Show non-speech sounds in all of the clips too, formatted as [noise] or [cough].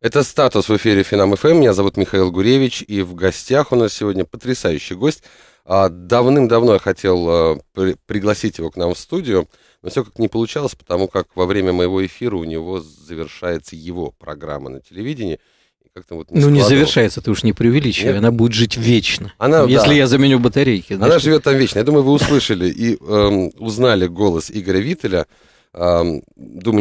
Это «Статус» в эфире Финам ФМ. Меня зовут Михаил Гуревич, и в гостях у нас сегодня потрясающий гость. А, давным-давно я хотел а, пригласить его к нам в студию, но все как не получалось, потому как во время моего эфира у него завершается его программа на телевидении. Как-то вот не ну, складывал. не завершается, ты уж не преувеличивай, Нет. она будет жить вечно. Она, ну, Если да. я заменю батарейки. Значит... Она живет там вечно. Я думаю, вы услышали и эм, узнали голос Игоря Виттеля. Думаю,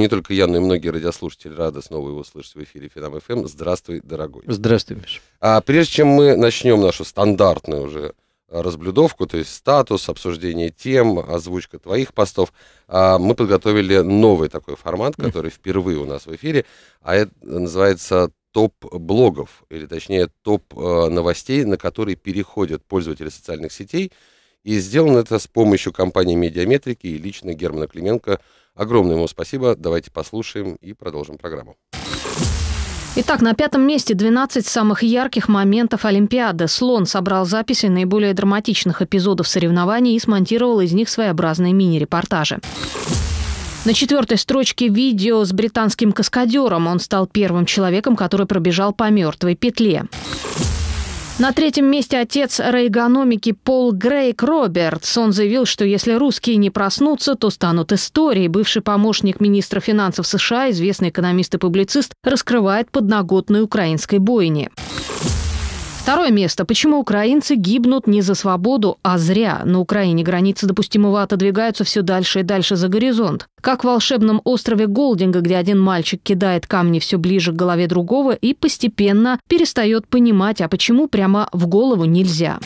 не только я, но и многие радиослушатели рады снова его слышать в эфире Финам ФМ. Здравствуй, дорогой. Здравствуй, Миша. А прежде чем мы начнем нашу стандартную уже а, разблюдовку, то есть статус, обсуждение тем, озвучка твоих постов, а, мы подготовили новый такой формат, который впервые у нас в эфире, а это называется топ блогов, или точнее топ а, новостей, на которые переходят пользователи социальных сетей. И сделано это с помощью компании Медиаметрики и лично Германа Клименко, Огромное ему спасибо. Давайте послушаем и продолжим программу. Итак, на пятом месте 12 самых ярких моментов Олимпиады. Слон собрал записи наиболее драматичных эпизодов соревнований и смонтировал из них своеобразные мини-репортажи. На четвертой строчке видео с британским каскадером он стал первым человеком, который пробежал по мертвой петле. На третьем месте отец рейгономики Пол Грейк Робертс. Он заявил, что если русские не проснутся, то станут историей. Бывший помощник министра финансов США, известный экономист и публицист, раскрывает подноготную украинской бойни. Второе место. Почему украинцы гибнут не за свободу, а зря? На Украине границы допустимого отодвигаются все дальше и дальше за горизонт. Как в волшебном острове Голдинга, где один мальчик кидает камни все ближе к голове другого и постепенно перестает понимать, а почему прямо в голову нельзя.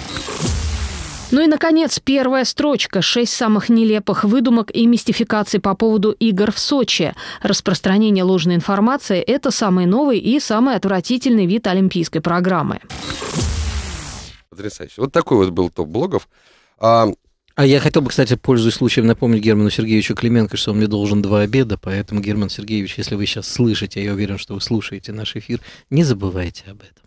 Ну и, наконец, первая строчка. Шесть самых нелепых выдумок и мистификаций по поводу игр в Сочи. Распространение ложной информации – это самый новый и самый отвратительный вид олимпийской программы. Потрясающе. Вот такой вот был топ блогов. А... А я хотел бы, кстати, пользуясь случаем, напомнить Герману Сергеевичу Клименко, что он мне должен два обеда, поэтому, Герман Сергеевич, если вы сейчас слышите, я уверен, что вы слушаете наш эфир, не забывайте об этом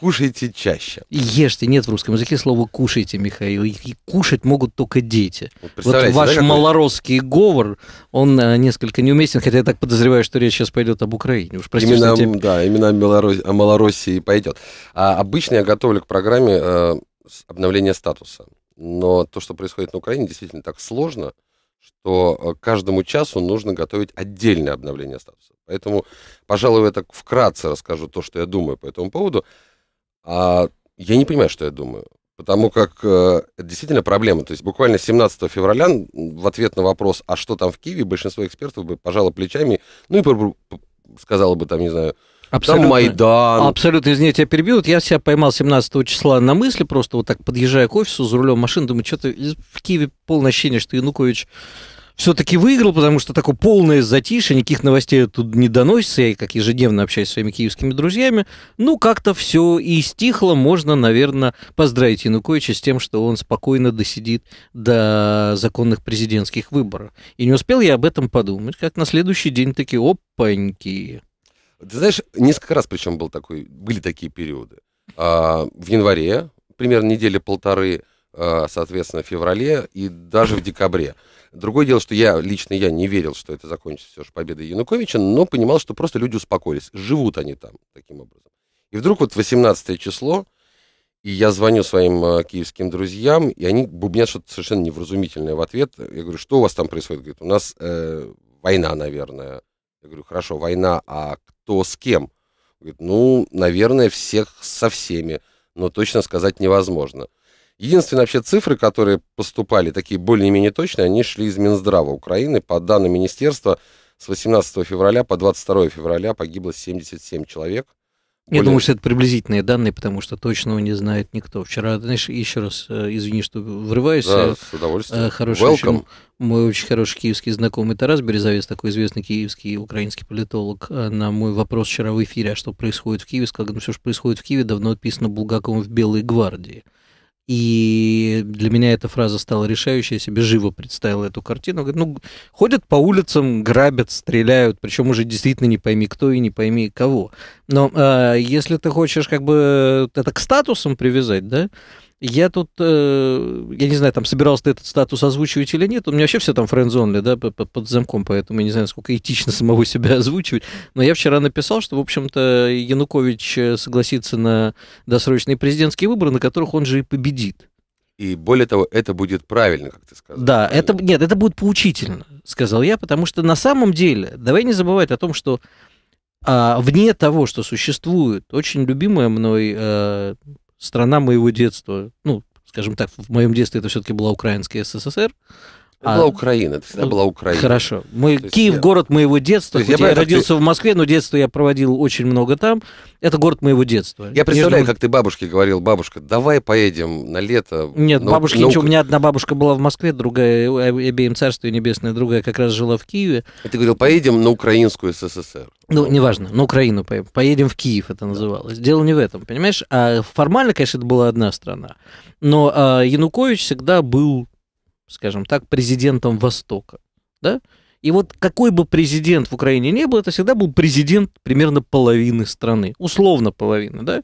кушайте чаще. Ешьте. Нет в русском языке слова кушайте, Михаил. И кушать могут только дети. Вот ваш да, малоросский какой? говор, он а, несколько неуместен, хотя я так подозреваю, что речь сейчас пойдет об Украине. Уж прости, именно, тебя... Да, именно о, Малорос... о Малороссии пойдет. А обычно я готовлю к программе э, обновление статуса. Но то, что происходит на Украине, действительно так сложно, что э, каждому часу нужно готовить отдельное обновление статуса. Поэтому, пожалуй, я так вкратце расскажу то, что я думаю по этому поводу. А я не понимаю, что я думаю. Потому как э, это действительно проблема. То есть буквально 17 февраля в ответ на вопрос, а что там в Киеве, большинство экспертов бы пожало плечами, ну и сказала бы там, не знаю, Абсолютно. Там Майдан. Абсолютно, извините, я перебью. я себя поймал 17 числа на мысли, просто вот так подъезжая к офису за рулем машины, думаю, что-то в Киеве полное ощущение, что Янукович все-таки выиграл, потому что такое полное затишье, никаких новостей тут не доносится, я как ежедневно общаюсь с своими киевскими друзьями. Ну, как-то все и стихло, можно, наверное, поздравить Януковича с тем, что он спокойно досидит до законных президентских выборов. И не успел я об этом подумать, как на следующий день такие опаньки. Ты знаешь, несколько раз причем был такой, были такие периоды. А, в январе, примерно недели полторы, а, соответственно, в феврале и даже в декабре. Другое дело, что я, лично я, не верил, что это закончится все же победой Януковича, но понимал, что просто люди успокоились. Живут они там таким образом. И вдруг вот 18 число, и я звоню своим э, киевским друзьям, и они бубнят что-то совершенно невразумительное в ответ. Я говорю, что у вас там происходит? Говорит, у нас э, война, наверное. Я говорю, хорошо, война, а кто с кем? Говорит, ну, наверное, всех со всеми, но точно сказать невозможно. Единственные вообще цифры, которые поступали, такие более-менее точные, они шли из Минздрава Украины. По данным министерства, с 18 февраля по 22 февраля погибло 77 человек. Более... Я думаю, что это приблизительные данные, потому что точного не знает никто. Вчера, знаешь, еще раз, э, извини, что врываюсь. Да, э, с удовольствием. Э, хороший, Welcome. Очень, мой очень хороший киевский знакомый Тарас Березовец, такой известный киевский украинский политолог, на мой вопрос вчера в эфире, а что происходит в Киеве, сказал, ну все, что происходит в Киеве, давно описано Булгаковым в Белой гвардии. И для меня эта фраза стала решающей, я себе живо представил эту картину. Говорит, ну, ходят по улицам, грабят, стреляют, причем уже действительно не пойми кто и не пойми кого. Но э, если ты хочешь как бы это к статусам привязать, да, я тут, э, я не знаю, там собирался ты этот статус озвучивать или нет. У меня вообще все там френдзонли, да, под замком, поэтому я не знаю, сколько этично [laughs] самого себя озвучивать. Но я вчера написал, что, в общем-то, Янукович э, согласится на досрочные президентские выборы, на которых он же и победит. И более того, это будет правильно, как ты сказал. Да, это, нет, это будет поучительно, сказал я, потому что на самом деле, давай не забывать о том, что а, вне того, что существует, очень любимая мной а, страна моего детства, ну, скажем так, в моем детстве это все-таки была Украинская СССР, это а... была Украина, это всегда была Украина. Хорошо. Мы... есть Киев я... город моего детства. Есть, я, я родился ты... в Москве, но детство я проводил очень много там. Это город моего детства. Я представляю, Между... как ты бабушке говорил, бабушка, давай поедем на лето. Нет, на... бабушки на... ничего. У меня одна бабушка была в Москве, другая, э, обеим царство небесное, другая как раз жила в Киеве. И ты говорил, поедем на Украинскую СССР. Ну, неважно, на Украину поедем. Поедем в Киев, это называлось. Дело не в этом, понимаешь? А формально, конечно, это была одна страна. Но а, Янукович всегда был скажем так, президентом Востока. Да? И вот какой бы президент в Украине не был, это всегда был президент примерно половины страны, условно половины, да?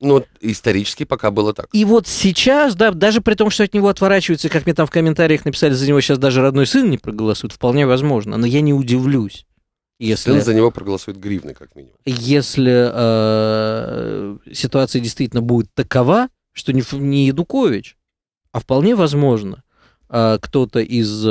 Ну, исторически пока было так. И вот сейчас, да, даже при том, что от него отворачиваются, как мне там в комментариях написали, за него сейчас даже родной сын не проголосует, вполне возможно, но я не удивлюсь. Если, Сын за него проголосует гривны, как минимум. Если э, ситуация действительно будет такова, что не, не Ядукович, а вполне возможно, Э, кто-то из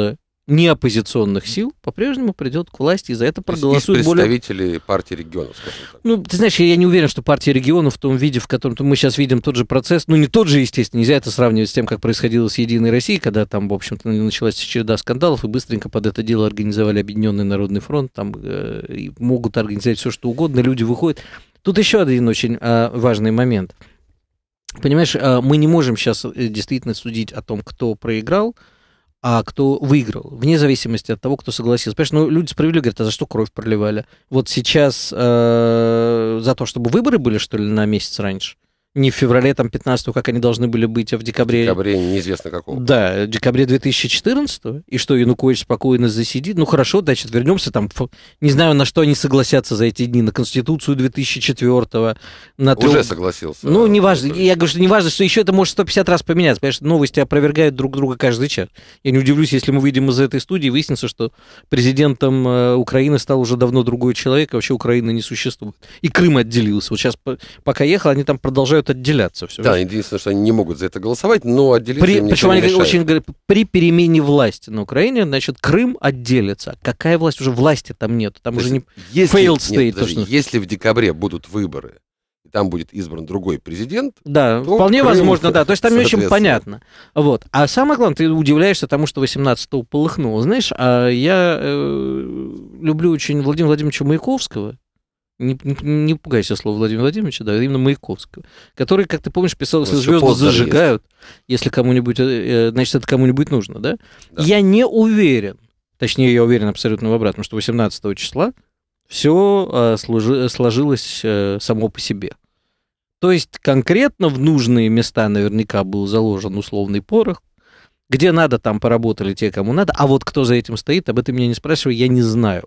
неоппозиционных сил по-прежнему придет к власти, и за это проголосуют из представители более... партии регионов, так. Ну, ты знаешь, я не уверен, что партия регионов в том виде, в котором мы сейчас видим тот же процесс, ну, не тот же, естественно, нельзя это сравнивать с тем, как происходило с «Единой Россией», когда там, в общем-то, началась череда скандалов, и быстренько под это дело организовали Объединенный Народный фронт, там э, могут организовать все, что угодно, люди выходят. Тут еще один очень э, важный момент. Понимаешь, э, мы не можем сейчас э, действительно судить о том, кто проиграл, а кто выиграл, вне зависимости от того, кто согласился. Понимаешь, ну, люди справедливо говорят, а за что кровь проливали? Вот сейчас э, за то, чтобы выборы были, что ли, на месяц раньше? не в феврале там 15 как они должны были быть, а в декабре... В декабре неизвестно какого. Да, в декабре 2014 и что Янукович спокойно засидит. Ну хорошо, значит, вернемся там. Не знаю, на что они согласятся за эти дни, на Конституцию 2004 на трех... Уже согласился. Ну, неважно важно. Я говорю, что неважно что еще это может 150 раз поменяться. Потому что новости опровергают друг друга каждый час. Я не удивлюсь, если мы выйдем из этой студии, выяснится, что президентом э, Украины стал уже давно другой человек, а вообще Украины не существует. И Крым отделился. Вот сейчас, пока ехал, они там продолжают мешают отделяться. Все, да, видишь? единственное, что они не могут за это голосовать, но отделиться при, им Причем они мешает. очень говорят, при перемене власти на Украине, значит, Крым отделится. Какая власть? Уже власти там нет. Там то уже не если, failed state. Нет, подожди, что... Если в декабре будут выборы, и там будет избран другой президент. Да, вполне Крым, возможно, да. То есть там не очень понятно. Вот. А самое главное, ты удивляешься тому, что 18-го полыхнуло. Знаешь, а я э, люблю очень Владимира Владимировича Маяковского не, не пугайся слова Владимира Владимировича, да, именно Маяковского, который, как ты помнишь, писал, если звезды зажигают, есть. если кому-нибудь, э, э, значит, это кому-нибудь нужно, да? да? Я не уверен, точнее, я уверен абсолютно в обратном, что 18 числа все э, сложилось само по себе. То есть конкретно в нужные места наверняка был заложен условный порох, где надо, там поработали те, кому надо, а вот кто за этим стоит, об этом меня не спрашивай, я не знаю.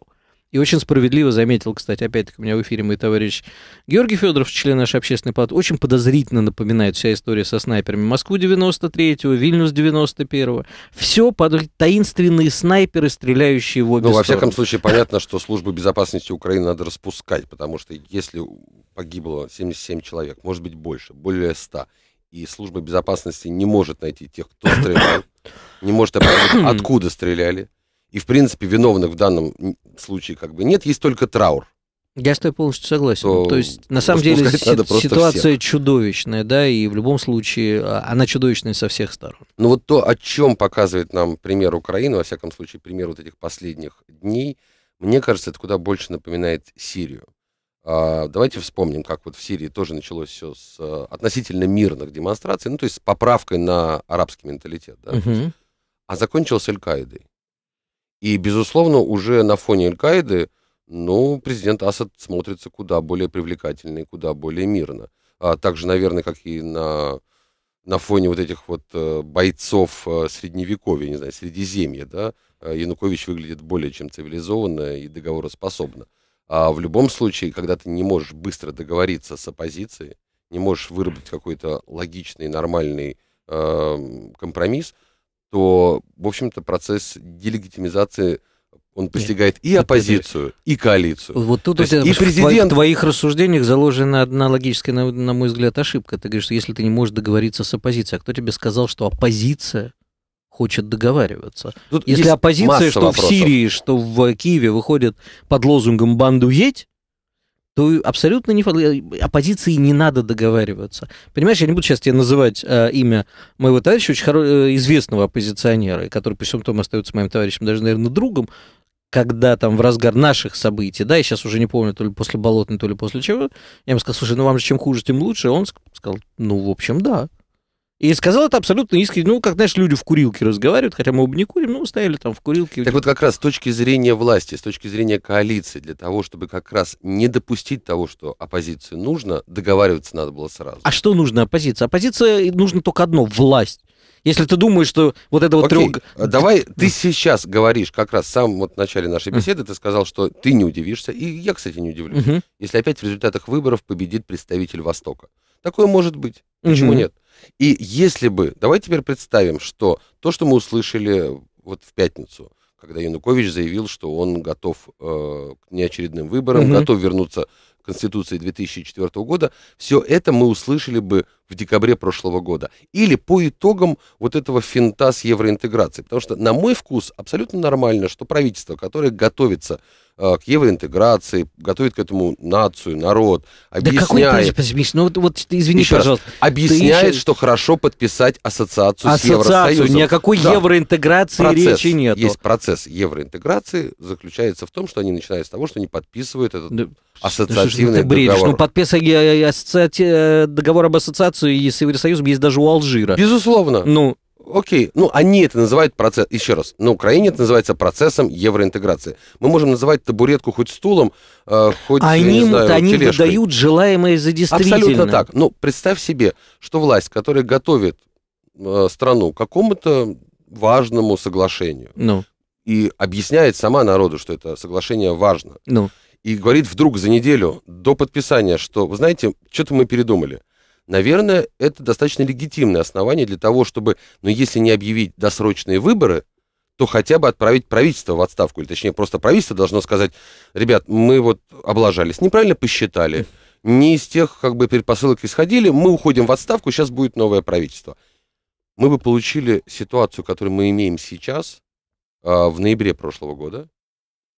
И очень справедливо заметил, кстати, опять-таки у меня в эфире мой товарищ Георгий Федоров, член нашей общественной палаты, очень подозрительно напоминает вся история со снайперами. Москву 93-го, Вильнюс 91-го. Все под таинственные снайперы, стреляющие в обе Ну, стороны. во всяком случае, понятно, что службу безопасности Украины надо распускать, потому что если погибло 77 человек, может быть больше, более 100, и служба безопасности не может найти тех, кто стрелял, не может определить, [coughs] откуда стреляли, и, в принципе, виновных в данном случае как бы нет, есть только траур. Я с тобой полностью согласен. То, То есть, на самом деле, ситуация всех. чудовищная, да, и в любом случае а, она чудовищная со всех сторон. Ну вот то, о чем показывает нам пример Украины, во всяком случае, пример вот этих последних дней, мне кажется, это куда больше напоминает Сирию. А, давайте вспомним, как вот в Сирии тоже началось все с а, относительно мирных демонстраций, ну, то есть с поправкой на арабский менталитет, да, угу. а закончилось Аль-Каидой. И, безусловно, уже на фоне Аль-Каиды, ну, президент Асад смотрится куда более привлекательно и куда более мирно. А также, наверное, как и на, на фоне вот этих вот э, бойцов э, средневековья, не знаю, Средиземья, да, э, Янукович выглядит более чем цивилизованно и договороспособно. А в любом случае, когда ты не можешь быстро договориться с оппозицией, не можешь выработать какой-то логичный, нормальный э, компромисс, то, в общем-то, процесс делегитимизации он постигает и оппозицию, и коалицию. Вот тут есть, и президент... в твоих рассуждениях заложена одна логическая, на, на мой взгляд, ошибка. Ты говоришь, что если ты не можешь договориться с оппозицией, а кто тебе сказал, что оппозиция хочет договариваться? Тут если оппозиция, что вопросов. в Сирии, что в Киеве выходит под лозунгом «банду едь», то абсолютно не, э, оппозиции не надо договариваться. Понимаешь, я не буду сейчас тебе называть э, имя моего товарища, очень хоро... Э, известного оппозиционера, который при всем том остается моим товарищем, даже, наверное, другом, когда там в разгар наших событий, да, я сейчас уже не помню, то ли после Болотной, то ли после чего, я ему сказал, слушай, ну вам же чем хуже, тем лучше. Он сказал, ну, в общем, да. И сказал это абсолютно искренне, ну, как, знаешь, люди в курилке разговаривают, хотя мы оба не курим, но стояли там в курилке. Так вот как раз с точки зрения власти, с точки зрения коалиции, для того, чтобы как раз не допустить того, что оппозиции нужно, договариваться надо было сразу. А что нужно оппозиции? Оппозиция нужно только одно – власть. Если ты думаешь, что вот это вот трех... Э, давай ты сейчас говоришь, как раз сам вот в начале нашей беседы ты сказал, что ты не удивишься, и я, кстати, не удивлюсь, если опять в результатах выборов победит представитель Востока. Такое может быть. Почему нет? И если бы, давайте теперь представим, что то, что мы услышали вот в пятницу, когда Янукович заявил, что он готов э, к неочередным выборам, угу. готов вернуться к Конституции 2004 года, все это мы услышали бы в декабре прошлого года. Или по итогам вот этого финта с евроинтеграцией. Потому что, на мой вкус, абсолютно нормально, что правительство, которое готовится Э, к евроинтеграции, готовит к этому нацию, народ, объясняет... Да какой, ну вот, вот извини, Еще пожалуйста. Раз, объясняет, еще... что хорошо подписать ассоциацию, ассоциацию с Евросоюзом. Ни о какой да. евроинтеграции процесс, речи нет. Есть процесс евроинтеграции, заключается в том, что они начинают с того, что они подписывают этот да, ассоциативный ну ты договор. Ну, подписать ассоци... Э, договор об ассоциации с Евросоюзом есть даже у Алжира. Безусловно. Ну, Окей, ну они это называют процесс, еще раз, на Украине это называется процессом евроинтеграции. Мы можем называть табуретку хоть стулом, э, хоть, они, я не знаю, Они тележкой. выдают желаемое за действительное. Абсолютно так. Ну, представь себе, что власть, которая готовит э, страну к какому-то важному соглашению, ну. и объясняет сама народу, что это соглашение важно, ну. и говорит вдруг за неделю до подписания, что, вы знаете, что-то мы передумали Наверное, это достаточно легитимное основание для того, чтобы, ну если не объявить досрочные выборы, то хотя бы отправить правительство в отставку, или точнее просто правительство должно сказать, ребят, мы вот облажались, неправильно посчитали, не из тех как бы предпосылок исходили, мы уходим в отставку, сейчас будет новое правительство. Мы бы получили ситуацию, которую мы имеем сейчас, а, в ноябре прошлого года,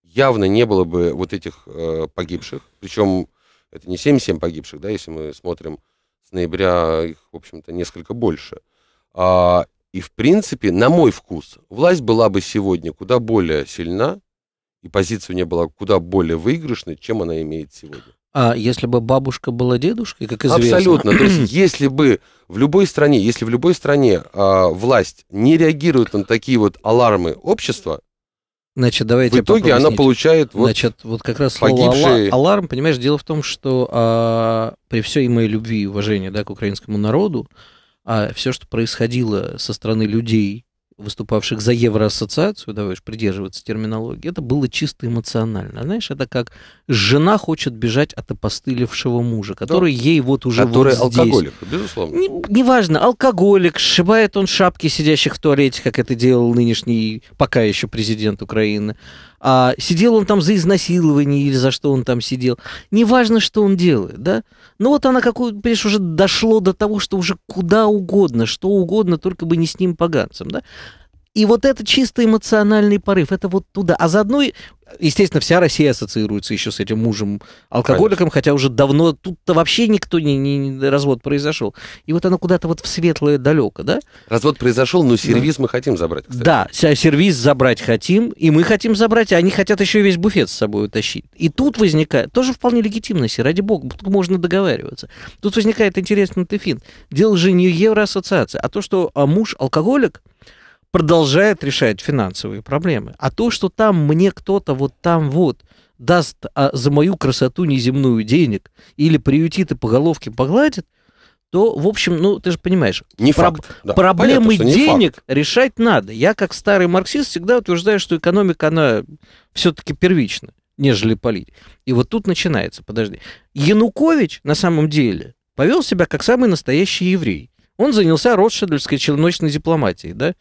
явно не было бы вот этих э, погибших, причем это не 77 погибших, да, если мы смотрим с ноября их, в общем-то, несколько больше. А, и, в принципе, на мой вкус, власть была бы сегодня куда более сильна, и позиция у нее была куда более выигрышной, чем она имеет сегодня. А если бы бабушка была дедушкой, как известно? Абсолютно. То есть, [clears throat] если бы в любой стране, если в любой стране а, власть не реагирует на такие вот алармы общества, Значит, давайте в итоге она получает вот Значит, вот как раз погибшие... аларм, понимаешь, дело в том, что а, при всей моей любви и уважении да, к украинскому народу, а все, что происходило со стороны людей, выступавших за евроассоциацию, давай уж придерживаться терминологии, это было чисто эмоционально. Знаешь, это как жена хочет бежать от опостылевшего мужа, который да. ей вот уже Который вот здесь. алкоголик, безусловно. Не, неважно, алкоголик, сшибает он шапки сидящих в туалете, как это делал нынешний пока еще президент Украины а, сидел он там за изнасилование или за что он там сидел. Неважно, что он делает, да. Но вот она, как, понимаешь, уже дошло до того, что уже куда угодно, что угодно, только бы не с ним поганцем, да. И вот это чисто эмоциональный порыв, это вот туда. А заодно, естественно, вся Россия ассоциируется еще с этим мужем-алкоголиком, хотя уже давно тут-то вообще никто не, не, не развод произошел. И вот оно куда-то вот в светлое далеко, да? Развод произошел, но сервис да. мы хотим забрать. Кстати. Да, сервис забрать хотим, и мы хотим забрать, а они хотят еще весь буфет с собой утащить. И тут возникает, тоже вполне легитимность. ради бога, тут можно договариваться. Тут возникает интересный финт. Дело же не евроассоциация, а то, что а, муж алкоголик, продолжает решать финансовые проблемы. А то, что там мне кто-то вот там вот даст а, за мою красоту неземную денег или приютит и по головке погладит, то, в общем, ну, ты же понимаешь, не проб... факт, да. проблемы Понятно, денег факт. решать надо. Я, как старый марксист, всегда утверждаю, что экономика, она все-таки первична, нежели политика. И вот тут начинается, подожди. Янукович, на самом деле, повел себя как самый настоящий еврей. Он занялся ротшильдовской челночной дипломатией, да?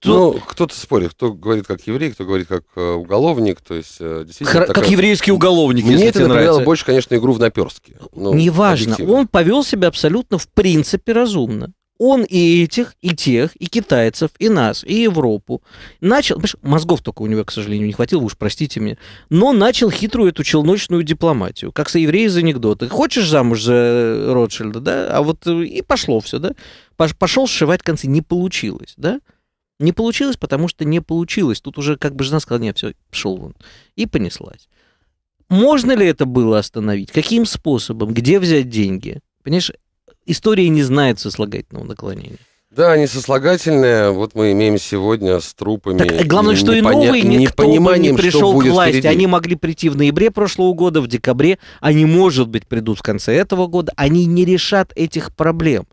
Тут... Ну, ну, кто-то спорит, кто говорит как еврей, кто говорит как э, уголовник, то есть э, действительно... Хра- такая... Как еврейский уголовник, Мне это напоминало нравится. больше, конечно, игру в наперстке. Ну, Неважно, объективно. он повел себя абсолютно в принципе разумно. Он и этих, и тех, и китайцев, и нас, и Европу. Начал, мозгов только у него, к сожалению, не хватило, уж простите меня, но начал хитрую эту челночную дипломатию, как со евреи из анекдота. Хочешь замуж за Ротшильда, да? А вот э, и пошло все, да? Пошел сшивать концы, не получилось, да? Не получилось, потому что не получилось. Тут уже как бы жена сказала, нет, все, пошел вон. И понеслась. Можно ли это было остановить? Каким способом? Где взять деньги? Понимаешь, история не знает сослагательного наклонения. Да, не сослагательное. Вот мы имеем сегодня с трупами. Так, э, главное, что и новые никто бы не пришел к власти. Впереди. Они могли прийти в ноябре прошлого года, в декабре. Они, может быть, придут в конце этого года. Они не решат этих проблем.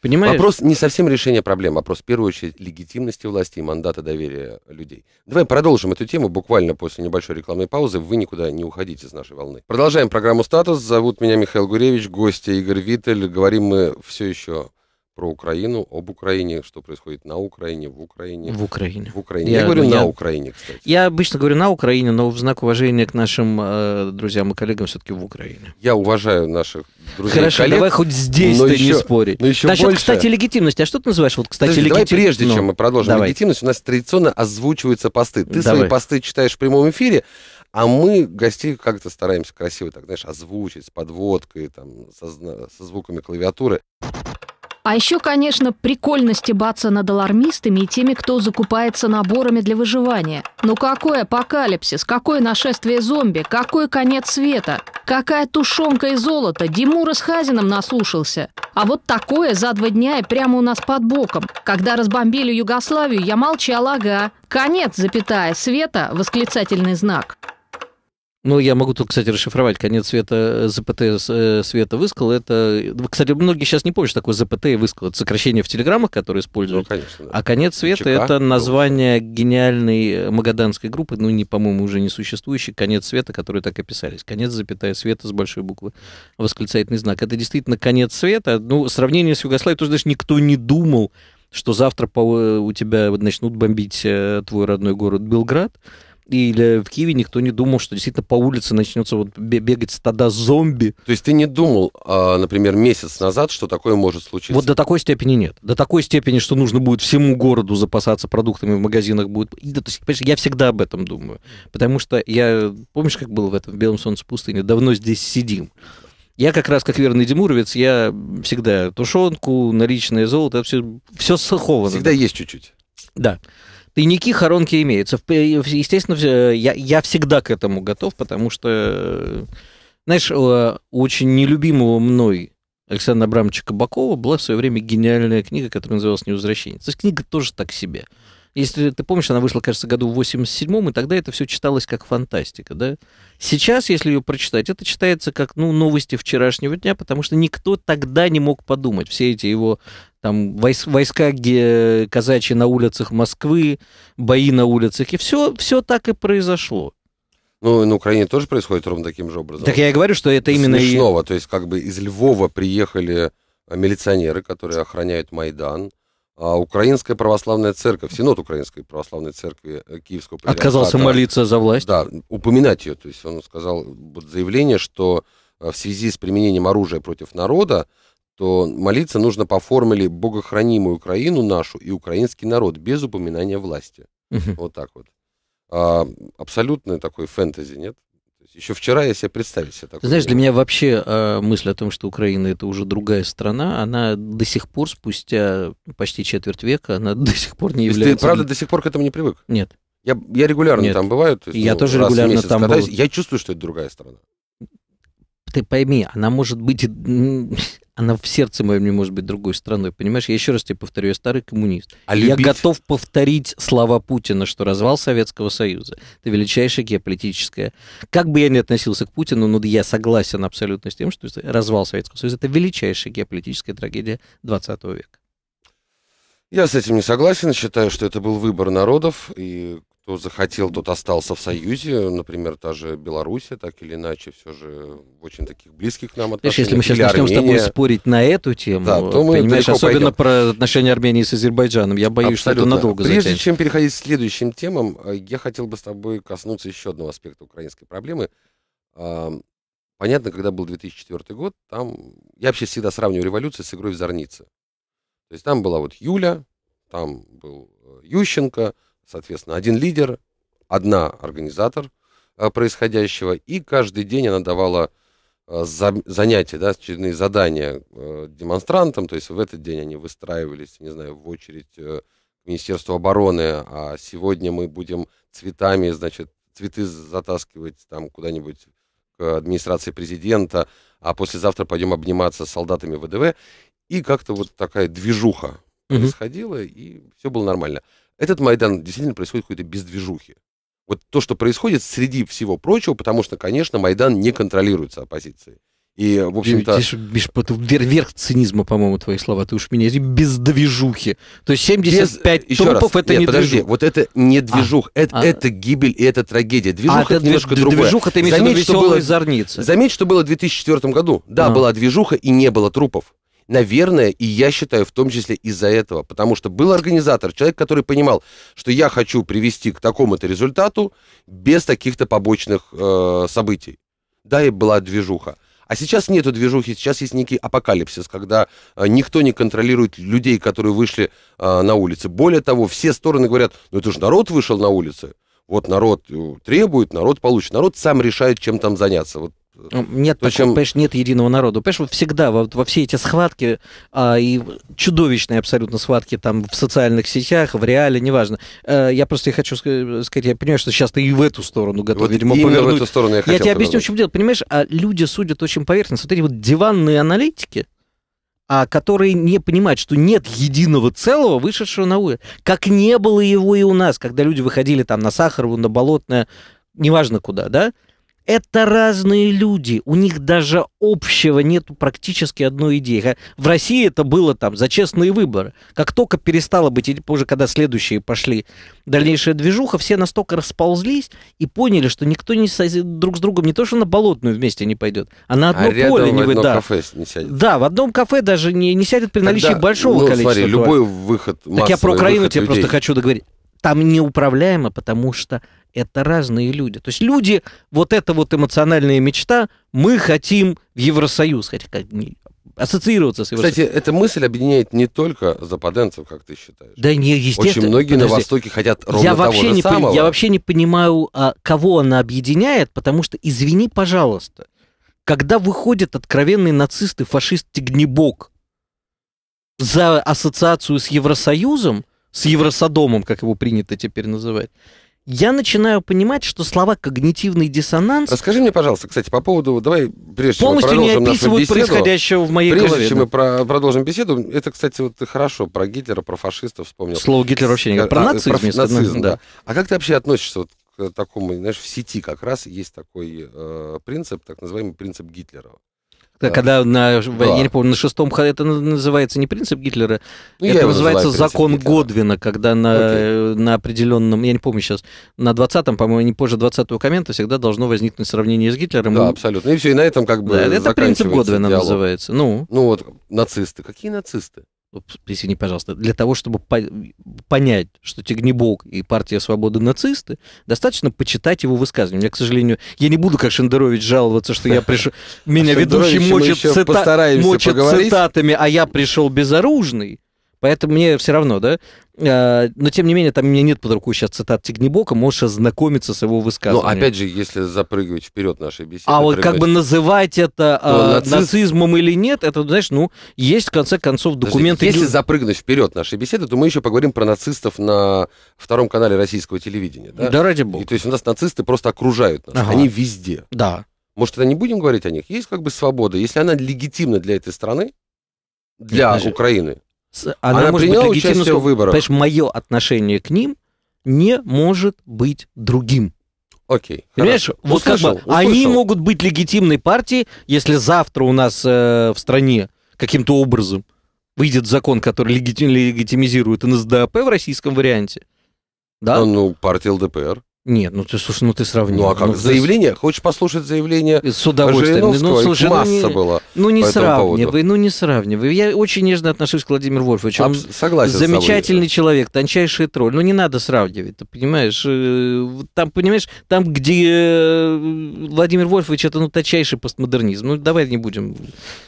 Понимаешь? Вопрос не совсем решение проблем, вопрос, в первую очередь, легитимности власти и мандата доверия людей. Давай продолжим эту тему буквально после небольшой рекламной паузы. Вы никуда не уходите с нашей волны. Продолжаем программу «Статус». Зовут меня Михаил Гуревич, гостя Игорь Виттель. Говорим мы все еще про Украину, об Украине, что происходит на Украине, в Украине. В Украине. В Украине. Я, я говорю я, на Украине, кстати. Я обычно говорю на Украине, но в знак уважения к нашим э, друзьям и коллегам все-таки в Украине. Я уважаю наших друзей Хорошо, коллег, давай хоть здесь ты еще, не спорить. Но еще Насчет, больше... кстати, легитимность А что ты называешь вот, кстати, легитимность Давай прежде, ну, чем мы продолжим давай. легитимность, у нас традиционно озвучиваются посты. Ты давай. свои посты читаешь в прямом эфире, а мы гостей как-то стараемся красиво, так знаешь, озвучить с подводкой, там, со, со звуками клавиатуры. А еще, конечно, прикольно стебаться над алармистами и теми, кто закупается наборами для выживания. Но ну какой апокалипсис, какое нашествие зомби, какой конец света, какая тушенка и золото, Димура с Хазином наслушался. А вот такое за два дня и прямо у нас под боком. Когда разбомбили Югославию, я молчал, ага. Конец, запятая, света, восклицательный знак. Ну, я могу тут, кстати, расшифровать. Конец света, э, ЗПТ э, э, света выскал. Это, ну, кстати, многие сейчас не помнят, что такое ЗПТ и выскал. Это сокращение в телеграммах, которые используют. Ну, конечно, да. А конец света ЧК, это название ну, гениальной магаданской группы, ну, не, по-моему, уже не существующей, конец света, которые так описались. Конец, запятая, света с большой буквы, восклицательный знак. Это действительно конец света. Ну, сравнение с Югославией тоже даже никто не думал, что завтра по, у тебя начнут бомбить твой родной город Белград или в Киеве никто не думал, что действительно по улице начнется вот бегать стада зомби. То есть ты не думал, а, например, месяц назад, что такое может случиться? Вот до такой степени нет. До такой степени, что нужно будет всему городу запасаться продуктами в магазинах будет. Да, то есть, понимаешь, я всегда об этом думаю. Потому что я, помнишь, как было в этом в Белом солнце пустыне? Давно здесь сидим. Я как раз, как верный демуровец, я всегда тушенку, наличное золото, все, все сховано. Всегда есть чуть-чуть. Да. Тайники, хоронки имеются. Э, естественно, э, я, я всегда к этому готов, потому что, э, знаешь, у очень нелюбимого мной Александра Абрамовича Кабакова была в свое время гениальная книга, которая называлась «Неузвращение». То есть книга тоже так себе. Если ты помнишь, она вышла, кажется, году в 87-м, и тогда это все читалось как фантастика, да? Сейчас, если ее прочитать, это читается как, ну, новости вчерашнего дня, потому что никто тогда не мог подумать. Все эти его там войска казачьи на улицах Москвы, бои на улицах, и все, все так и произошло. Ну, на Украине тоже происходит ровно таким же образом. Так я и говорю, что это именно... Смешного, и... то есть как бы из Львова приехали милиционеры, которые охраняют Майдан, а Украинская православная церковь, Синод Украинской православной церкви э, Киевского Отказался молиться за власть? Да, упоминать ее. То есть он сказал вот, заявление, что э, в связи с применением оружия против народа, то молиться нужно по формуле «богохранимую Украину нашу и украинский народ» без упоминания власти. Угу. Вот так вот. А, абсолютный такой фэнтези, нет? еще вчера я себе представил себе такое. Знаешь, для меня вообще э, мысль о том, что Украина это уже другая страна, она до сих пор, спустя почти четверть века, она до сих пор не является... Ты, правда, до сих пор к этому не привык? Нет. Я, я регулярно Нет. там бываю. То есть, я ну, тоже регулярно месяц там катаюсь, был. Я чувствую, что это другая страна. Ты пойми, она может быть... [laughs] она в сердце моем не может быть другой страной. Понимаешь, я еще раз тебе повторю, я старый коммунист. А я любить... готов повторить слова Путина, что развал Советского Союза – это величайшая геополитическая. Как бы я ни относился к Путину, но я согласен абсолютно с тем, что развал Советского Союза – это величайшая геополитическая трагедия 20 века. Я с этим не согласен, считаю, что это был выбор народов, и кто захотел, тот остался в Союзе. Например, та же Белоруссия, так или иначе, все же очень таких близких нам отношений. если мы сейчас или начнем Армения... с тобой спорить на эту тему, да, то мы понимаешь, особенно пойдем. про отношения Армении с Азербайджаном, я боюсь, Абсолютно. что это надолго Прежде затянет. чем переходить к следующим темам, э, я хотел бы с тобой коснуться еще одного аспекта украинской проблемы. А, понятно, когда был 2004 год, там... Я вообще всегда сравниваю революцию с игрой в Зорнице. То есть там была вот Юля, там был э, Ющенко, Соответственно, один лидер, одна организатор э, происходящего, и каждый день она давала э, занятия, да, очередные задания э, демонстрантам, то есть в этот день они выстраивались, не знаю, в очередь к Министерству обороны, а сегодня мы будем цветами, значит, цветы затаскивать там куда-нибудь к администрации президента, а послезавтра пойдем обниматься с солдатами ВДВ. И как-то вот такая движуха угу. происходила, и все было нормально этот Майдан действительно происходит какой-то бездвижухи. Вот то, что происходит среди всего прочего, потому что, конечно, Майдан не контролируется оппозицией. И, в общем-то... Миш, верх цинизма, по-моему, твои слова. Ты уж меня без движухи. То есть 75 без... трупов это нет, не подожди, движух. вот это не а, движух. А, э, это, а... это гибель и это трагедия. Движуха а, это, немножко движуха, другое. Движуха, ты имеешь заметь, что было, зорница. Заметь, что было в 2004 году. Да, а. была движуха и не было трупов. Наверное, и я считаю, в том числе из-за этого, потому что был организатор, человек, который понимал, что я хочу привести к такому-то результату без таких-то побочных э, событий. Да, и была движуха. А сейчас нету движухи, сейчас есть некий апокалипсис, когда э, никто не контролирует людей, которые вышли э, на улицы. Более того, все стороны говорят, ну это же народ вышел на улицы. Вот народ э, требует, народ получит. Народ сам решает, чем там заняться. Вот ну, нет, Причем... такого, понимаешь, нет единого народа. Понимаешь, вот всегда во, во все эти схватки, а, и чудовищные абсолютно схватки там в социальных сетях, в реале, неважно. А, я просто хочу сказать, я понимаю, что сейчас ты и в эту сторону готов, вот видимо, повернуть. В эту сторону я, я тебе повернуть. объясню, в чем дело. Понимаешь, а люди судят очень поверхностно. Вот эти вот диванные аналитики, а которые не понимают, что нет единого целого, вышедшего на улицу. Как не было его и у нас, когда люди выходили там на Сахарову, на Болотное, неважно куда, да? Это разные люди, у них даже общего нету практически одной идеи. В России это было там за честные выборы. Как только перестало быть, позже, типа когда следующие пошли, дальнейшая движуха, все настолько расползлись и поняли, что никто не друг с другом не то, что на болотную вместе не пойдет, а на одно а рядом поле не выйдет. да. кафе не сядет. Да, в одном кафе даже не, не сядет при наличии Тогда, большого ну, количества. Смотри, любой выход. Так я про Украину тебе людей. просто хочу договорить там неуправляемо, потому что это разные люди. То есть люди, вот эта вот эмоциональная мечта, мы хотим в Евросоюз, хотя как, ассоциироваться с Евросоюзом. Кстати, эта мысль объединяет не только западенцев, как ты считаешь. Да не, естественно. Очень многие подожди. на Востоке хотят ровно я того же не самого. я вообще не понимаю, а, кого она объединяет, потому что, извини, пожалуйста, когда выходят откровенные нацисты, фашист Тигнебок за ассоциацию с Евросоюзом, с Евросодомом, как его принято теперь называть, я начинаю понимать, что слова когнитивный диссонанс... Расскажи мне, пожалуйста, кстати, по поводу... Давай, прежде чем мы продолжим не нашу беседу... происходящего в моей прежде, голове. Прежде чем да. мы про продолжим беседу, это, кстати, вот ты хорошо про Гитлера, про фашистов вспомнил. Слово Гитлер вообще не Про а, нацизм. Про нацизм, да. да. А как ты вообще относишься вот к такому, знаешь, в сети как раз есть такой э, принцип, так называемый принцип Гитлера. Да. Когда на, да. я не помню, на шестом это называется не принцип Гитлера, ну, это называется закон Гитлера. Годвина, когда на, okay. на определенном, я не помню сейчас, на 20-м, по-моему, не позже 20-го коммента всегда должно возникнуть сравнение с Гитлером. Да, абсолютно. И все, и на этом как бы да, Это принцип Годвина диалог. называется. Ну. ну вот, нацисты. Какие нацисты? извини, пожалуйста, для того, чтобы по понять, что Тегнебок и партия свободы нацисты, достаточно почитать его высказывания. У меня, к сожалению, я не буду, как Шендерович, жаловаться, что я пришел... [laughs] А меня ведущий мочит, мочит цитатами, а я пришел безоружный. Поэтому мне все равно, да? Э, но, тем не менее, там у меня нет под рукой сейчас цитат Тигнебока, можешь ознакомиться с его ну, высказыванием. Но опять же, если запрыгивать вперед нашей беседы... А вот как бы называть это э, нациз... нацизмом или нет, это, знаешь, ну, есть, в конце концов, документы... Подожди, если запрыгнуть вперед нашей беседы, то мы еще поговорим про нацистов на втором канале российского телевидения, да? Да, ради бога. И, то есть у нас нацисты просто окружают нас, ага. они везде. Да. Может, тогда не будем говорить о них? Есть как бы свобода. Если она легитимна для этой страны, для Нет, Украины, она, она может приняла быть участие в выборах. Понимаешь, мое отношение к ним не может быть другим. Окей. Понимаешь, хорошо. вот услышал, как бы услышал. они могут быть легитимной партией, если завтра у нас э, в стране каким-то образом выйдет закон, который легитим, легитимизирует НСДАП в российском варианте. Да? Ну, ну партия ЛДПР. Нет, ну ты слушай, ну ты сравнил. Ну а как ну, заявление? Ты... Хочешь послушать заявление? С удовольствием. Ну, слушай, ну масса ну, не, была. Ну не по сравнивай, поводу. ну не сравнивай. Я очень нежно отношусь к Владимиру Вольфовичу. Аб- согласен. Замечательный с тобой, человек, тончайший тролль. Ну не надо сравнивать, ты понимаешь? Э, там, понимаешь, там, где э, Владимир Вольфович, это ну тончайший постмодернизм. Ну давай не будем.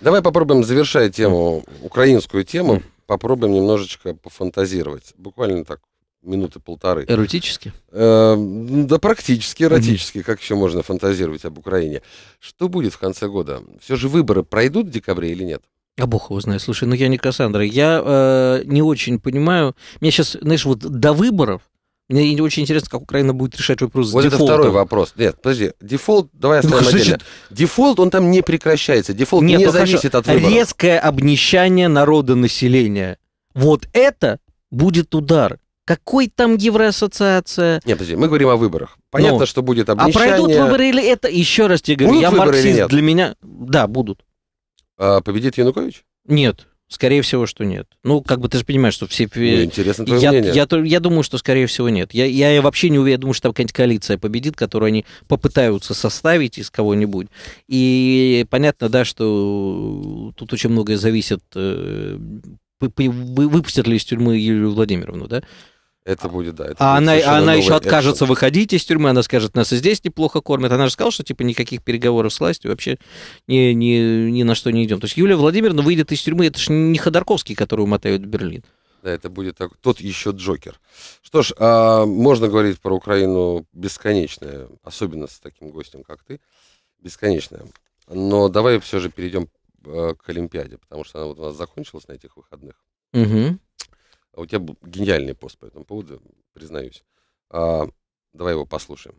Давай попробуем, завершая тему, украинскую тему, попробуем немножечко пофантазировать. Буквально так, минуты полторы. Эротически? Э, да, практически эротически. Mm-hmm. Как еще можно фантазировать об Украине? Что будет в конце года? Все же выборы пройдут в декабре или нет? А бог его знает. Слушай, ну я не Кассандра. Я э, не очень понимаю. Меня сейчас, знаешь, вот до выборов мне очень интересно, как Украина будет решать вопрос вот с дефолтом. Вот это второй вопрос. Нет, подожди. Дефолт, давай оставим ну, отдельно. Дефолт, он там не прекращается. Дефолт Нет, не ну, зависит хорошо. от выборов. Резкое обнищание народа населения. Вот это будет удар. Какой там Евроассоциация? Нет, подожди, мы говорим о выборах. Понятно, ну, что будет а обнищание. А пройдут выборы или это? Еще раз тебе говорю, будут я марксист, для меня... Да, будут. А победит Янукович? Нет, скорее всего, что нет. Ну, как бы ты же понимаешь, что все... Мне ну, интересно твое я, мнение. Я, я, я думаю, что скорее всего нет. Я, я вообще не уверен, я думаю, что там какая-нибудь коалиция победит, которую они попытаются составить из кого-нибудь. И понятно, да, что тут очень многое зависит э, выпустят ли из тюрьмы Юлию Владимировну, да? Это будет, да. Это а будет она, а она еще откажется экшен. выходить из тюрьмы, она скажет, нас и здесь неплохо кормят. Она же сказала, что типа никаких переговоров с властью вообще ни, ни, ни на что не идем. То есть Юлия Владимировна выйдет из тюрьмы, это же не Ходорковский, который умотает в Берлин. Да, это будет так. тот еще Джокер. Что ж, а, можно говорить про Украину бесконечно, особенно с таким гостем, как ты, бесконечно. Но давай все же перейдем а, к Олимпиаде, потому что она вот у нас закончилась на этих выходных. Угу. А у тебя был гениальный пост по этому поводу, признаюсь. А, давай его послушаем.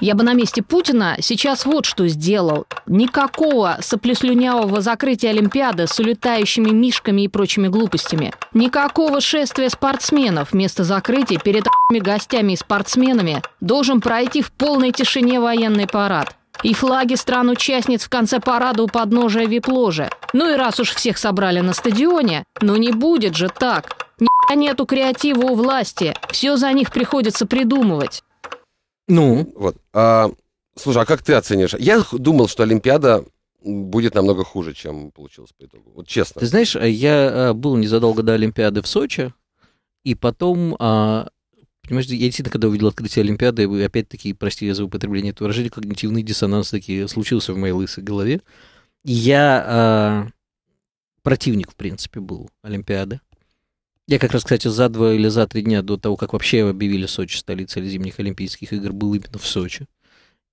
Я бы на месте Путина сейчас вот что сделал. Никакого соплеслюнявого закрытия Олимпиады с улетающими мишками и прочими глупостями. Никакого шествия спортсменов вместо закрытия перед гостями и спортсменами должен пройти в полной тишине военный парад. И флаги стран-участниц в конце парада у подножия вип-ложи. Ну и раз уж всех собрали на стадионе, ну не будет же так. Ни нету креатива у власти. Все за них приходится придумывать. Ну, вот. А, слушай, а как ты оценишь? Я думал, что Олимпиада будет намного хуже, чем получилось по итогу. Вот честно. Ты знаешь, э, я э, был незадолго до Олимпиады в Сочи, и потом а, Понимаешь, я действительно, когда увидел открытие Олимпиады, опять-таки, прости за употребление этого выражения, когнитивный диссонанс таки случился в моей лысой голове. И я э, противник, в принципе, был Олимпиады. Я как раз, кстати, за два или за три дня до того, как вообще объявили Сочи столицей зимних Олимпийских игр, был именно в Сочи.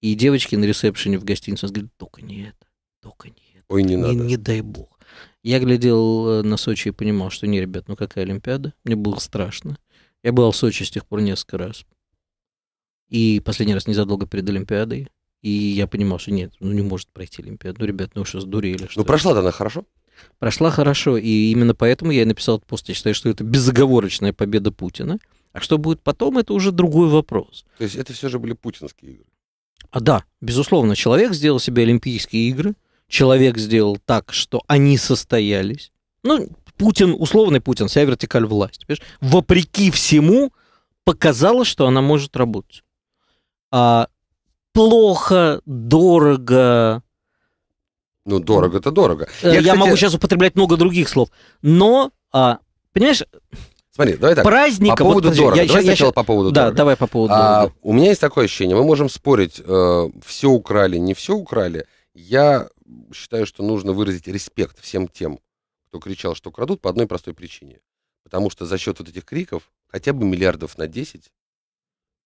И девочки на ресепшене в гостинице говорят, только не это, только не это. Ой, не, не надо. Не дай бог. Я глядел э, на Сочи и понимал, что не, ребят, ну какая Олимпиада? Мне было страшно. Я был в Сочи с тех пор несколько раз. И последний раз незадолго перед Олимпиадой. И я понимал, что нет, ну не может пройти Олимпиада, Ну, ребят, ну что, сдурели. Что ну, прошла-то она хорошо? Прошла хорошо, и именно поэтому я и написал этот пост. Я считаю, что это безоговорочная победа Путина. А что будет потом, это уже другой вопрос. То есть это все же были путинские игры? А да, безусловно, человек сделал себе Олимпийские игры, человек сделал так, что они состоялись. Ну, Путин, условный Путин, вся вертикаль власти, понимаешь? вопреки всему показала, что она может работать. А плохо, дорого. Ну, дорого-то дорого. Э, я, Я могу сейчас употреблять много других слов. Но, а, понимаешь, Смотри, давай так. Праздник. По поводу вот, дорого. Я, давай я, сначала я, по поводу да, дорого. давай по поводу а, дорого. У меня есть такое ощущение, мы можем спорить, э, все украли, не все украли. Я считаю, что нужно выразить респект всем тем, кто кричал, что крадут, по одной простой причине. Потому что за счет вот этих криков хотя бы миллиардов на 10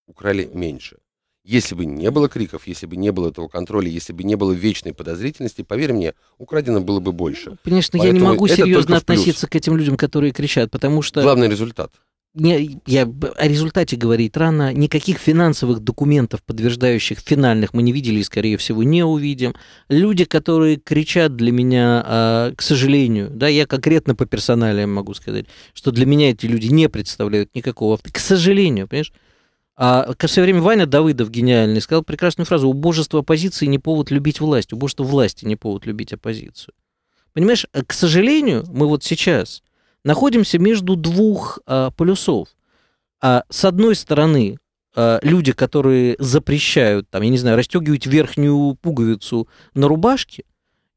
украли меньше. Если бы не было криков, если бы не было этого контроля, если бы не было вечной подозрительности, поверь мне, украдено было бы больше. Ну, конечно, Поэтому я не могу серьезно относиться к этим людям, которые кричат, потому что... Главный результат – не, я о результате говорить рано. Никаких финансовых документов, подтверждающих финальных, мы не видели и, скорее всего, не увидим. Люди, которые кричат для меня, а, к сожалению, да, я конкретно по персоналиям могу сказать, что для меня эти люди не представляют никакого... К сожалению, понимаешь? А в время Ваня Давыдов гениальный сказал прекрасную фразу «Убожество оппозиции не повод любить власть, убожество власти не повод любить оппозицию». Понимаешь, э, к сожалению, мы вот сейчас – находимся между двух э, полюсов. А, с одной стороны, э, люди, которые запрещают, там, я не знаю, расстегивать верхнюю пуговицу на рубашке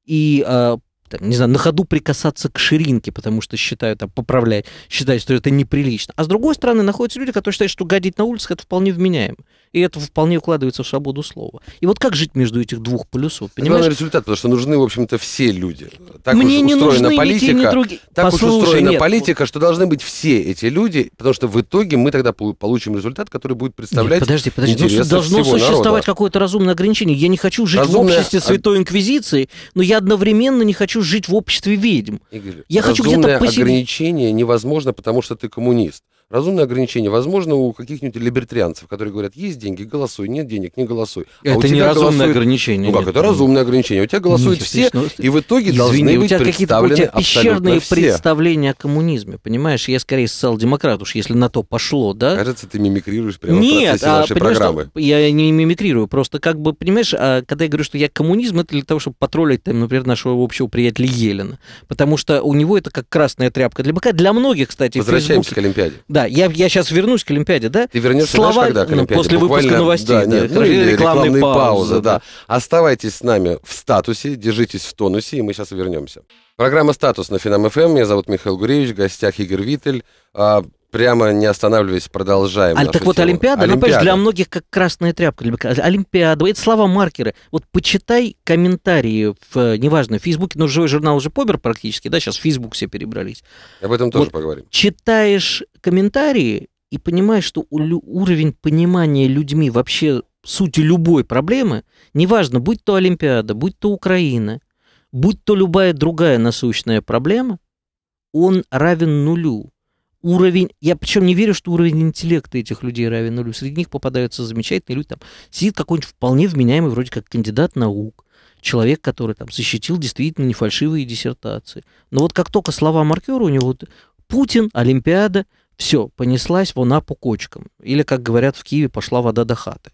и э, там, не знаю, на ходу прикасаться к ширинке, потому что считают, там, поправляют, считают, что это неприлично. А с другой стороны, находятся люди, которые считают, что гадить на улицах это вполне вменяемо и это вполне укладывается в свободу слова. И вот как жить между этих двух полюсов, понимаешь? Это главный результат, потому что нужны, в общем-то, все люди. Так Мне уж не устроена нужны политика, ни те, ни други... так Послушай, уж устроена нет. политика, что должны быть все эти люди, потому что в итоге мы тогда получим результат, который будет представлять нет, подожди, подожди, ну, интересы Должно всего существовать какое-то разумное ограничение. Я не хочу жить Разумное... в обществе Святой Инквизиции, но я одновременно не хочу жить в обществе ведьм. Игорь, я хочу где-то посидеть. ограничение невозможно, потому что ты коммунист. Разумное ограничение возможно у каких-нибудь либертарианцев, которые говорят, есть деньги, голосуй, нет денег, не голосуй. А это не разумное голосует... ограничение. Ну как, нет, это ну. разумное ограничение. У тебя голосуют все, и в итоге извини, должны быть у тебя представлены у тебя пещерные все. представления о коммунизме, понимаешь? Я скорее социал-демократ уж, если на то пошло, да? Кажется, ты мимикрируешь прямо нет, в процессе а, нашей программы. Что, я не мимикрирую, просто как бы, понимаешь, а, когда я говорю, что я коммунизм, это для того, чтобы потроллить, там, например, нашего общего приятеля Елена. Потому что у него это как красная тряпка для быка. Для многих, кстати, Возвращаемся к Олимпиаде. Да, да, я, я сейчас вернусь к Олимпиаде, да? Ты вернешься, Слова... когда к ну, Олимпиаде? После Буквально, выпуска новостей, да, да, нет, да. Ну, рекламная, рекламная пауза, пауза да. да. Оставайтесь с нами в статусе, держитесь в тонусе, и мы сейчас вернемся. Программа «Статус» на Финам-ФМ. Эм. Меня зовут Михаил Гуревич, в гостях Игорь Виттель. А, прямо не останавливаясь, продолжаем. А, так тему. вот Олимпиада, ну, Олимпиада. она, для многих как красная тряпка. Олимпиада, это слова-маркеры. Вот почитай комментарии, в, э, неважно, в Фейсбуке, но ну, живой журнал уже помер практически, да, сейчас в Фейсбук все перебрались. Об этом тоже вот поговорим. Читаешь комментарии и понимаешь, что уровень понимания людьми вообще сути любой проблемы, неважно, будь то Олимпиада, будь то Украина, будь то любая другая насущная проблема, он равен нулю уровень, я причем не верю, что уровень интеллекта этих людей равен нулю. Среди них попадаются замечательные люди. Там сидит какой-нибудь вполне вменяемый вроде как кандидат наук, человек, который там защитил действительно нефальшивые диссертации. Но вот как только слова маркера у него вот, Путин, Олимпиада, все, понеслась вон по кочкам. Или, как говорят в Киеве, пошла вода до хаты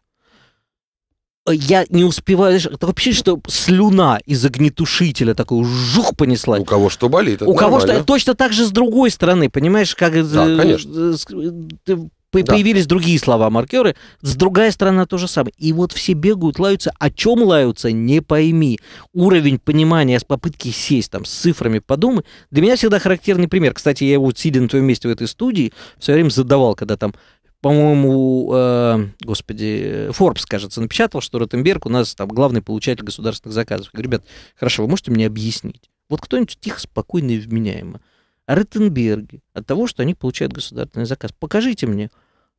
я не успеваю, знаешь, вообще что слюна из огнетушителя такой жух понесла. У кого что болит, У кого что, точно так же с другой стороны, понимаешь, как... Э, да, конечно. Э, э, да. Появились другие слова-маркеры, с другой стороны то же самое. И вот все бегают, лаются. О чем лаются, не пойми. Уровень понимания с попытки сесть там с цифрами подумай. Для меня всегда характерный пример. Кстати, я вот сидя на твоем месте в этой студии, все время задавал, когда там по-моему, э, господи, Forbes, кажется, напечатал, что Ротенберг у нас там главный получатель государственных заказов. Я говорю, ребят, хорошо, вы можете мне объяснить? Вот кто-нибудь тихо, спокойно и вменяемо. А Ротенберги от того, что они получают государственный заказ. Покажите мне,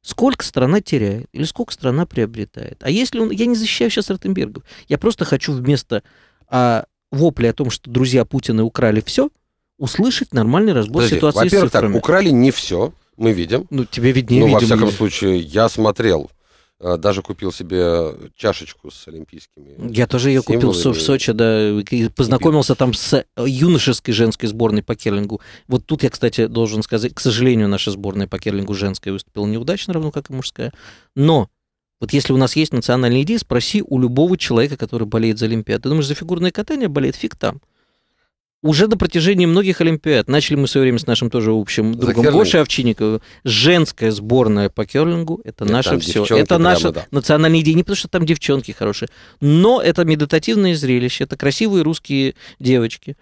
сколько страна теряет или сколько страна приобретает. А если он... Я не защищаю сейчас Ротенбергов. Я просто хочу вместо а, вопли о том, что друзья Путина украли все, услышать нормальный разбор Подожди, ситуации с цифрами. Так, украли не все мы видим. Ну, тебе виднее, Ну, видим, во всяком видим. случае, я смотрел. Э, даже купил себе чашечку с олимпийскими. Я тоже ее купил в, Сочи, да. И познакомился там с э, юношеской женской сборной по керлингу. Вот тут я, кстати, должен сказать, к сожалению, наша сборная по керлингу женская выступила неудачно, равно как и мужская. Но вот если у нас есть национальные идеи, спроси у любого человека, который болеет за Олимпиаду. Ты думаешь, за фигурное катание болеет фиг там уже на протяжении многих Олимпиад, начали мы в свое время с нашим тоже общим другом Гошей Овчинниковым, женская сборная по керлингу, это Нет, наше все. Это наша да. национальная идея, не потому что там девчонки хорошие, но это медитативное зрелище, это красивые русские девочки,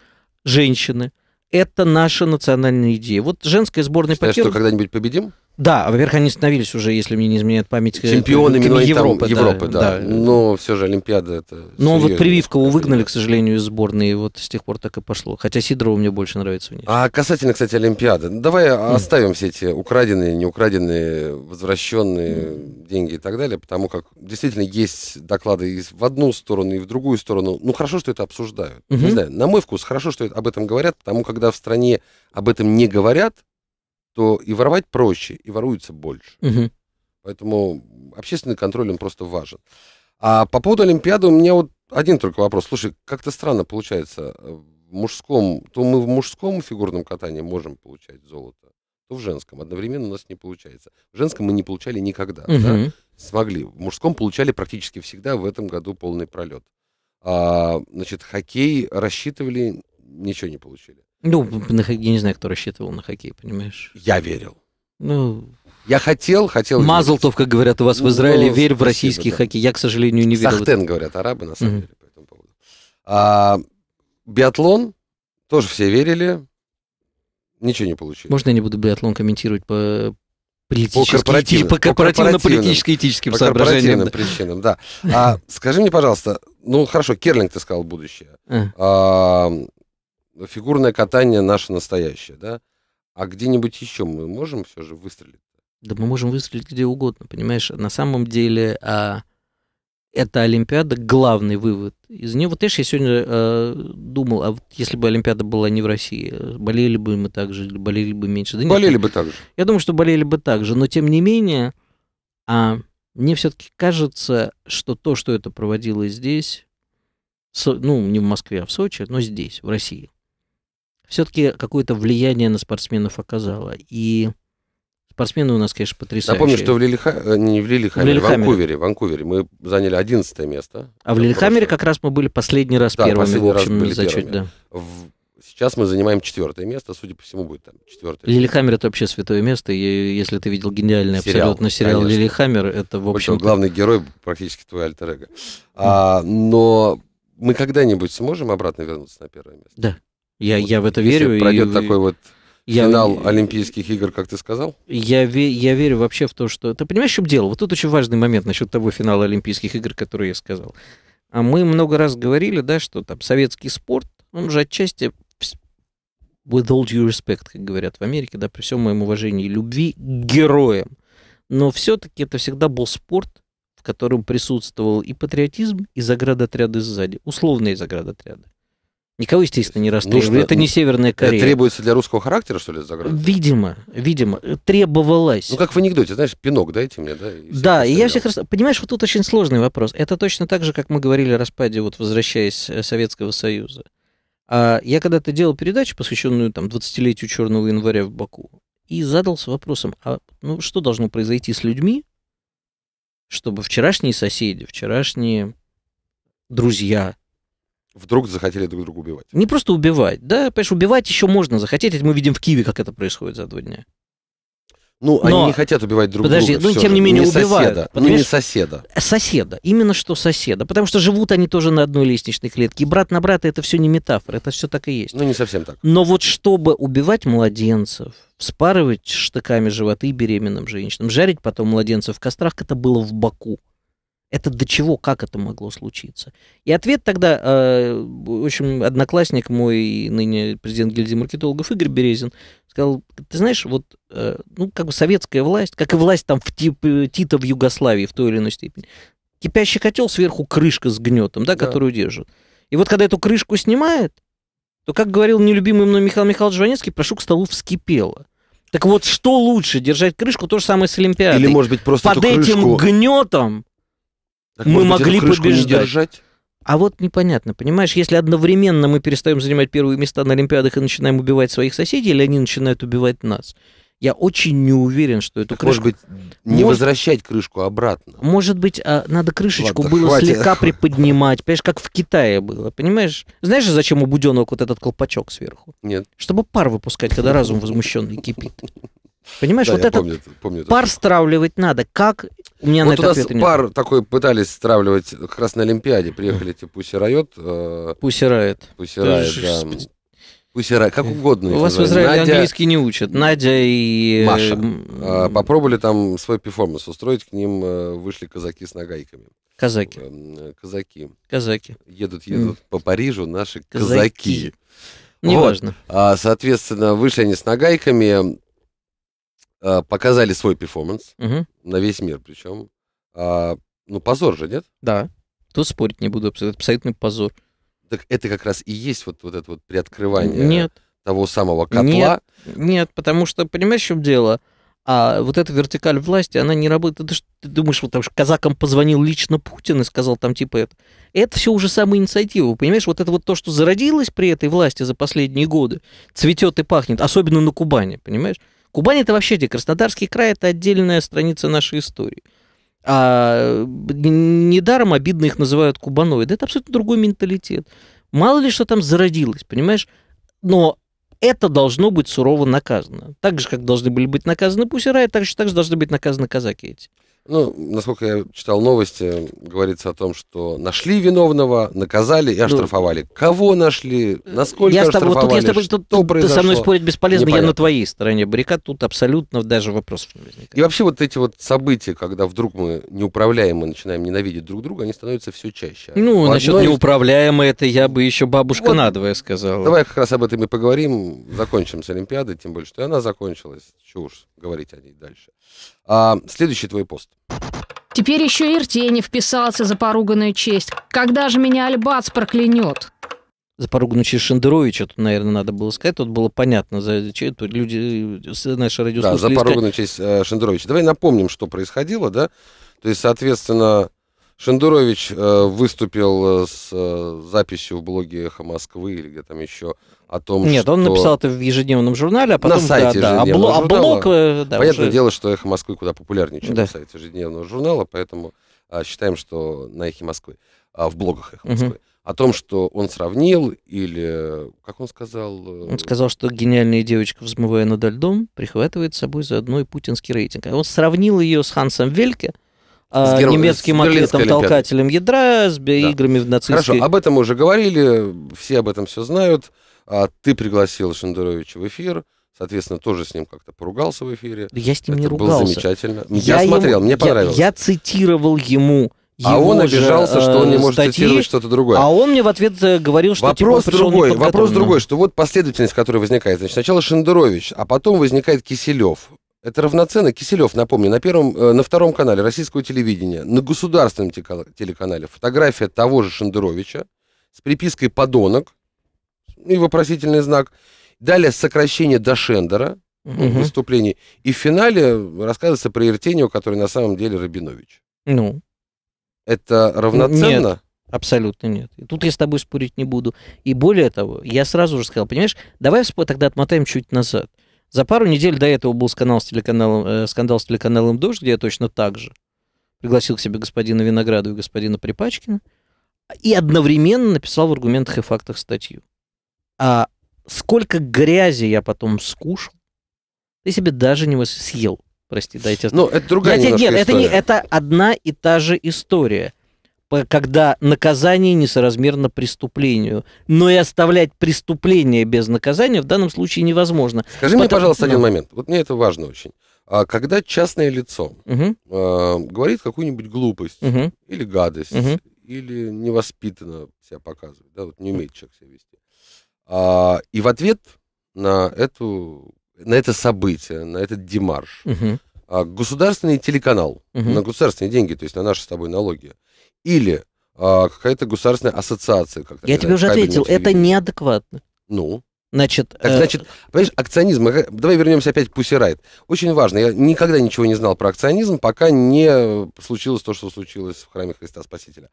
женщины. Это наша национальная идея. Вот женская сборная Считаешь, по керлингу... что когда-нибудь победим? Да, во-первых, они становились уже, если мне не изменяет память, э, чемпионами но Европы, там, да, Европы, да, да. Но все же Олимпиада это. Но вот прививкову выгнали, к сожалению, из сборной, и вот с тех пор так и пошло. Хотя Сидорову мне больше нравится. Внешне. А касательно, кстати, Олимпиады, ну, давай mm. оставим все эти украденные, неукраденные, возвращенные mm. деньги и так далее, потому как действительно есть доклады и в одну сторону, и в другую сторону. Ну хорошо, что это обсуждают. Mm-hmm. Не знаю, на мой вкус хорошо, что об этом говорят, потому когда в стране об этом не говорят, то и воровать проще, и воруется больше. Угу. Поэтому общественный контроль, он просто важен. А по поводу Олимпиады у меня вот один только вопрос. Слушай, как-то странно получается. Э, в мужском, то мы в мужском фигурном катании можем получать золото, то в женском. Одновременно у нас не получается. В женском мы не получали никогда. Угу. Да? Смогли. В мужском получали практически всегда. В этом году полный пролет. А, значит, хоккей рассчитывали, ничего не получили. Ну, на, я не знаю, кто рассчитывал на хоккей, понимаешь? Я верил. Ну, я хотел, хотел... Мазлтов, как говорят у вас в Израиле, ну, верь в российский да. хоккей. Я, к сожалению, не верю. Сахтен, говорят арабы, на самом mm-hmm. деле, по этому поводу. А, биатлон, тоже все верили, ничего не получилось. Можно я не буду биатлон комментировать по, политическим, по, корпоративно-политическо-этическим по соображениям. По корпоративным причинам, да. А, скажи мне, пожалуйста, ну хорошо, Керлинг ты сказал будущее. Э. А. А, ну, фигурное катание наше настоящее, да? А где-нибудь еще мы можем все же выстрелить? Да мы можем выстрелить где угодно, понимаешь? На самом деле а, эта Олимпиада главный вывод из нее. Вот знаешь, я сегодня а, думал, а вот если бы Олимпиада была не в России, болели бы мы так же, болели бы меньше? Да нет, болели бы так же. Я думаю, что болели бы так же, но тем не менее, а, мне все-таки кажется, что то, что это проводилось здесь, ну, не в Москве, а в Сочи, но здесь, в России, все-таки какое-то влияние на спортсменов оказало. И спортсмены у нас, конечно, потрясающие. Напомню, что в Лилиха... Э, не в Лилихамере, в Лилихамере. Ванкувере, Ванкувере мы заняли 11 место. А в Лилихамере как раз мы были последний раз да, первыми, последний в общем, раз были зачет, первыми. да. В... Сейчас мы занимаем четвертое место, судя по всему, будет там четвертое. Лилихаммер это вообще святое место, и если ты видел гениальный сериал, абсолютно сериал конечно. Лилихаммер, это в общем. Главный герой практически твой альтер эго. А, но мы когда-нибудь сможем обратно вернуться на первое место? Да. Я, вот, я в это если верю. Пройдет и... такой вот я, финал Олимпийских игр, как ты сказал? Я, ве, я верю вообще в то, что... Ты понимаешь, в чем дело? Вот тут очень важный момент насчет того финала Олимпийских игр, который я сказал. А мы много раз говорили, да, что там советский спорт, он же отчасти with all due respect, как говорят в Америке, да, при всем моем уважении и любви, героем. Но все-таки это всегда был спорт, в котором присутствовал и патриотизм, и заградотряды сзади, условные заградотряды. Никого, естественно, не ну расстреливали. Нужно, это не Северная Корея. Это требуется для русского характера, что ли, заграница? Видимо, видимо. Требовалось. Ну, как в анекдоте, знаешь, пинок дайте мне, да? И да, и я всех... Рас... Понимаешь, вот тут очень сложный вопрос. Это точно так же, как мы говорили о распаде, вот возвращаясь э, Советского Союза. А я когда-то делал передачу, посвященную там 20-летию Черного января в Баку, и задался вопросом, а ну, что должно произойти с людьми, чтобы вчерашние соседи, вчерашние друзья, вдруг захотели друг друга убивать. Не просто убивать, да, понимаешь, убивать еще можно захотеть, это мы видим в Киеве, как это происходит за два дня. Ну, но... они не хотят убивать друг подожди, друга. Подожди, ну, тем же. не менее, не убивают. Соседа, ну, не соседа. Э, соседа, именно что соседа. Потому что живут они тоже на одной лестничной клетке. И брат на брата это все не метафора, это все так и есть. Ну, не совсем так. Но вот чтобы убивать младенцев, вспарывать штыками животы беременным женщинам, жарить потом младенцев в кострах, это было в Баку. Это до чего, как это могло случиться? И ответ тогда, э, в общем, одноклассник мой, ныне президент гильдии маркетологов Игорь Березин, сказал, ты знаешь, вот, э, ну, как бы советская власть, как и власть там в тип, э, Тита в Югославии в той или иной степени, кипящий котел, сверху крышка с гнетом, да, да. которую держит. И вот когда эту крышку снимает, то, как говорил нелюбимый мной Михаил Михайлович Жванецкий, прошу к столу вскипело. Так вот, что лучше, держать крышку, то же самое с Олимпиадой. Или, может быть, просто Под эту крышку... этим гнетом так, мы могли могли побеждать. А вот непонятно, понимаешь, если одновременно мы перестаем занимать первые места на Олимпиадах и начинаем убивать своих соседей, или они начинают убивать нас, я очень не уверен, что эту так крышку... Может быть, не может... возвращать крышку обратно. Может быть, а, надо крышечку Ладно, было хватит. слегка приподнимать, понимаешь, как в Китае было, понимаешь? Знаешь, зачем у буденок вот этот колпачок сверху? Нет. Чтобы пар выпускать, когда разум возмущенный кипит. [laughs] Понимаешь, да, вот этот помню, помню пар это. стравливать надо. Как у меня вот на у нас пар нет. такой пытались стравливать как раз на Олимпиаде. Приехали эти Пусси Райот. Э, Пусси Райот. да. Пусть как угодно. У вас в Израиле Надя... английский не учат. Надя и... Э, Маша. Э, попробовали там свой перформанс устроить. К ним вышли казаки с нагайками. Казаки. Казаки. Казаки. Едут, едут mm. по Парижу наши казаки. казаки. Неважно. Вот. А, соответственно, вышли они с нагайками. Э, показали свой перформанс угу. на весь мир, причем. А, ну, позор же, нет? Да. Тут спорить не буду, абсолютно абсолютный позор. Так это как раз и есть вот, вот это вот приоткрывание нет. того самого котла. Нет, нет, потому что, понимаешь, в чем дело? А вот эта вертикаль власти, она не работает. Ты, ж, ты думаешь, вот там казакам позвонил лично Путин и сказал там типа это. Это все уже самоинициатива, понимаешь? Вот это вот то, что зародилось при этой власти за последние годы, цветет и пахнет, особенно на Кубани, понимаешь? Кубань это вообще, где Краснодарский край, это отдельная страница нашей истории. А недаром обидно их называют кубаноиды. Это абсолютно другой менталитет. Мало ли что там зародилось, понимаешь? Но это должно быть сурово наказано. Так же, как должны были быть наказаны пусера, и так же, так же должны быть наказаны казаки эти. Ну, насколько я читал новости, говорится о том, что нашли виновного, наказали и ну. оштрафовали. Ну, Кого нашли? Насколько я оштрафовали? Тобой, тут, я с тобой, тут, тут ты со мной спорить бесполезно, Непонятно. я на твоей стороне баррикад. Тут абсолютно даже вопросов не возникает. И вообще вот эти вот события, когда вдруг мы неуправляемо начинаем ненавидеть друг друга, они становятся все чаще. Ну, По насчет одной... неуправляемо это я бы еще бабушка вот, надвое сказала. Давай как раз об этом и поговорим. Закончим с Олимпиадой, тем более, что и она закончилась. Чего уж говорить о ней дальше. А, следующий твой пост. Теперь еще и Иртени вписался за поруганную честь. Когда же меня Альбац проклянет? За поруганную честь Шендеровича тут, наверное, надо было сказать. Тут было понятно, за что тут люди, э, наши радиослушатели... Да, за поруганную честь э, Шендеровича. Давай напомним, что происходило, да? То есть, соответственно, Шендерович э, выступил э, с э, записью в блоге «Эхо Москвы» или где там еще о том, Нет, что... он написал это в ежедневном журнале, а потом... На сайте да, да, а ежедневного а блог, э, Да, Понятное уже... дело, что «Эхо Москвы» куда популярнее, чем да. на сайте ежедневного журнала, поэтому а, считаем, что на «Эхе Москвы», а, в блогах «Эхо Москвы». Угу. О том, что он сравнил или... Как он сказал? Э, он сказал, что гениальная девочка, взмывая над льдом, прихватывает с собой заодно и путинский рейтинг. А он сравнил ее с Хансом Вельке, а, с гер... немецким атлетом, толкателем ядра, с да. играми в нацистской... Хорошо, об этом мы уже говорили, все об этом все знают. А ты пригласил Шендеровича в эфир, соответственно, тоже с ним как-то поругался в эфире. Да я с ним Это не ругался. было замечательно. Я, я смотрел, ему, мне понравилось. Я, я цитировал ему а он обижался, же, что он не э, может статьи, цитировать что-то другое. А он мне в ответ э, говорил, что типа, вопрос типа, другой. Вопрос другой, что вот последовательность, которая возникает. Значит, сначала Шендерович, а потом возникает Киселев. Это равноценно Киселев, напомню, на первом, э, на втором канале российского телевидения, на государственном телеканале фотография того же Шендеровича с припиской подонок и вопросительный знак. Далее сокращение до Шендера угу. выступлений. И в финале рассказывается про Иртению, который на самом деле Рабинович. Ну. Это равноценно? Нет. Абсолютно нет. тут я с тобой спорить не буду. И более того, я сразу же сказал, понимаешь, давай тогда отмотаем чуть назад. За пару недель до этого был скандал с телеканалом, э, скандал с телеканалом «Дождь», где я точно так же пригласил к себе господина Виноградова и господина Припачкина и одновременно написал в аргументах и фактах статью. А сколько грязи я потом скушал, ты себе даже не съел. Прости, дайте. Ну, это другая я, Нет, история. это, не, это одна и та же история когда наказание несоразмерно преступлению. Но и оставлять преступление без наказания в данном случае невозможно. Скажи Потому... мне, пожалуйста, один момент. Вот мне это важно очень. А когда частное лицо угу. говорит какую-нибудь глупость угу. или гадость, угу. или невоспитанно себя показывает, да, вот не умеет человек себя вести, а, и в ответ на, эту, на это событие, на этот демарш, угу. а, государственный телеканал угу. на государственные деньги, то есть на наши с тобой налоги, или а, какая-то государственная ассоциация. Как Я тебе уже ответил, это неадекватно. Ну, Значит, так, э, значит, понимаешь, акционизм, э, давай вернемся опять к Pussy Очень важно, я никогда ничего не знал про акционизм, пока не случилось то, что случилось в храме Христа Спасителя.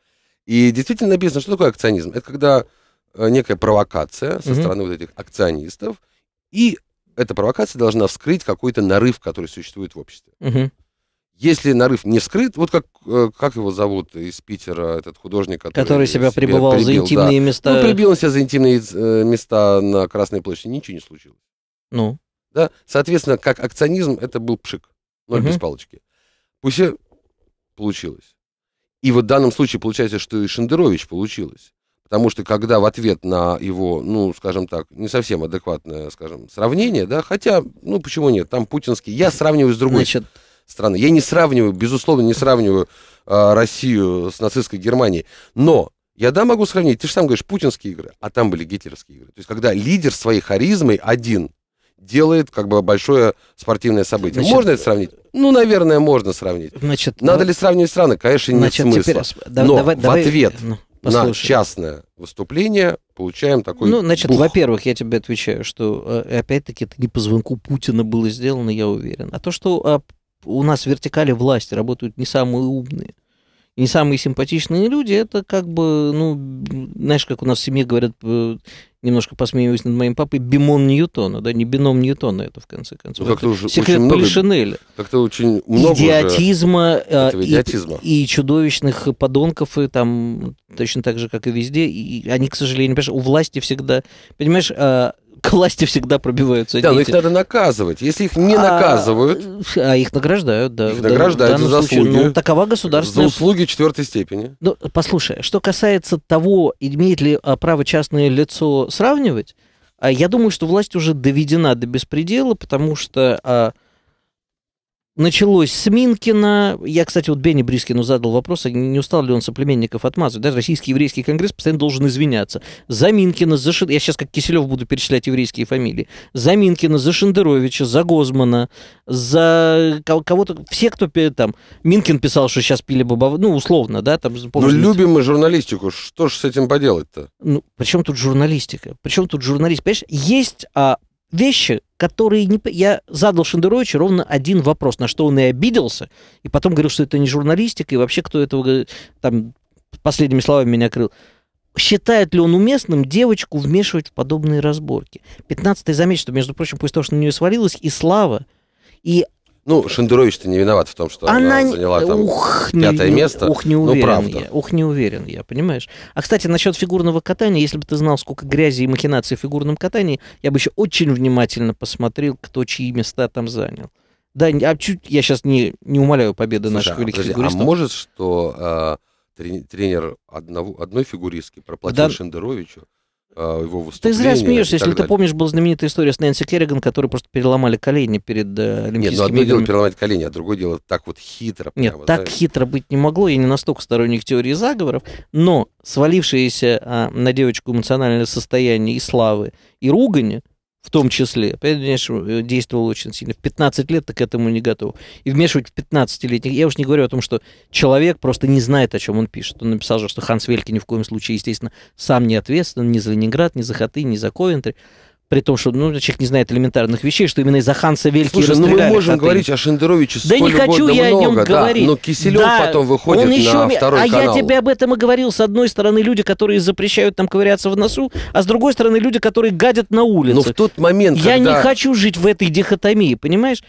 И действительно написано, что такое акционизм? Это когда Э, некая провокация со угу. стороны вот этих акционистов, и эта провокация должна вскрыть какой-то нарыв, который существует в обществе. Угу. Если нарыв не вскрыт, вот как, э, как его зовут из Питера, этот художник, который, который себя, прибывал за интимные да. места. Ну, прибил себя за интимные э, места на Красной площади, ничего не случилось. Ну. Да? Соответственно, как акционизм, это был пшик, ноль угу. без палочки. Пусть получилось. И вот в данном случае получается, что и Шендерович получилось. Потому что когда в ответ на его, ну, скажем так, не совсем адекватное, скажем, сравнение, да, хотя, ну, почему нет, там путинский, я сравниваю с другой Значит... страной. Я не сравниваю, безусловно, не сравниваю э, Россию с нацистской Германией, но я, да, могу сравнить, ты же сам говоришь, путинские игры, а там были гитлеровские игры. То есть, когда лидер своей харизмой один делает как бы большое спортивное событие. Значит, можно это сравнить? Ну, наверное, можно сравнить. Значит, Надо ну, ли сравнивать страны? Конечно, нет значит, смысла. Теперь, да, Но давай, в давай, ответ ну. Послушаем. на частное выступление получаем такой Ну, значит, бух. во-первых, я тебе отвечаю, что, э, опять-таки, это не по звонку Путина было сделано, я уверен. А то, что а, у нас в вертикали власти работают не самые умные, не самые симпатичные люди, это как бы, ну, знаешь, как у нас в семье говорят, э, немножко посмеиваюсь над моим папой, бимон Ньютона, да, не бином Ньютона это, в конце концов. Ну, как-то уже секрет очень Полишинеля. Как-то очень много идиотизма, уже идиотизма. Э, и, и чудовищных подонков, и там точно так же, как и везде. И они, к сожалению, понимаешь, у власти всегда... Понимаешь, э, к власти всегда пробиваются Да, дети. но их надо наказывать. Если их не а, наказывают... А их награждают, да. Их награждают за заслуги. ну, такова государственная... За услуги четвертой степени. Ну, послушай, что касается того, имеет ли а, право частное лицо сравнивать, а, я думаю, что власть уже доведена до беспредела, потому что началось с Минкина. Я, кстати, вот Бенни Брискину задал вопрос, а не устал ли он соплеменников отмазывать. Да, Российский еврейский конгресс постоянно должен извиняться. За Минкина, за Шин... Я сейчас как Киселев буду перечислять еврейские фамилии. За Минкина, за Шендеровича, за Гозмана, за кого-то... Все, кто там... Минкин писал, что сейчас пили бабов... Ну, условно, да? Там, помните? Ну, любим мы журналистику. Что ж с этим поделать-то? Ну, чем тут журналистика? при чем тут журналист? Понимаешь, есть а, вещи, которые не... Я задал Шендеровичу ровно один вопрос, на что он и обиделся, и потом говорил, что это не журналистика, и вообще кто этого там последними словами меня крыл. Считает ли он уместным девочку вмешивать в подобные разборки? Пятнадцатый й что, между прочим, после того, что на нее свалилось, и слава, и ну, Шендерович-то не виноват в том, что она, она заняла там ух, пятое не, место. Ух, не ну, уверен ну, правда. я. Ух, не уверен я, понимаешь? А, кстати, насчет фигурного катания, если бы ты знал, сколько грязи и махинаций в фигурном катании, я бы еще очень внимательно посмотрел, кто чьи места там занял. Да, а чуть я сейчас не, не умоляю победы Слушай, наших а, великих подожди, а фигуристов. А может, что э, тренер одного, одной фигуристки проплатил да. Шендеровичу? А, его выступления. Ты зря смеешься, если ты помнишь, была знаменитая история с Нэнси Керриган, которые просто переломали колени перед э, Олимпийскими Нет, ну одно играми. дело переломать колени, а другое дело так вот хитро. Нет, так знаешь. хитро быть не могло, я не настолько сторонник теории заговоров, но свалившееся а, на девочку эмоциональное состояние и славы, и ругань в том числе, понимаешь, э, действовал очень сильно. В 15 лет ты к этому не готов. И вмешивать в 15-летних... Я уж не говорю о том, что человек просто не знает, о чем он пишет. Он написал же, что Ханс Вельки ни в коем случае, естественно, сам не ответственен ни за Ленинград, ни за Хаты, ни за Ковентри при том, что ну, человек не знает элементарных вещей, что именно из-за Ханса Вельки Слушай, ну мы можем говорить о Шендеровиче Да не хочу я много, о нем да, говорить. Но Киселев да, потом выходит он еще... на второй а канал. А я тебе об этом и говорил. С одной стороны, люди, которые запрещают там ковыряться в носу, а с другой стороны, люди, которые гадят на улице. Но в тот момент, Я когда... не хочу жить в этой дихотомии, понимаешь?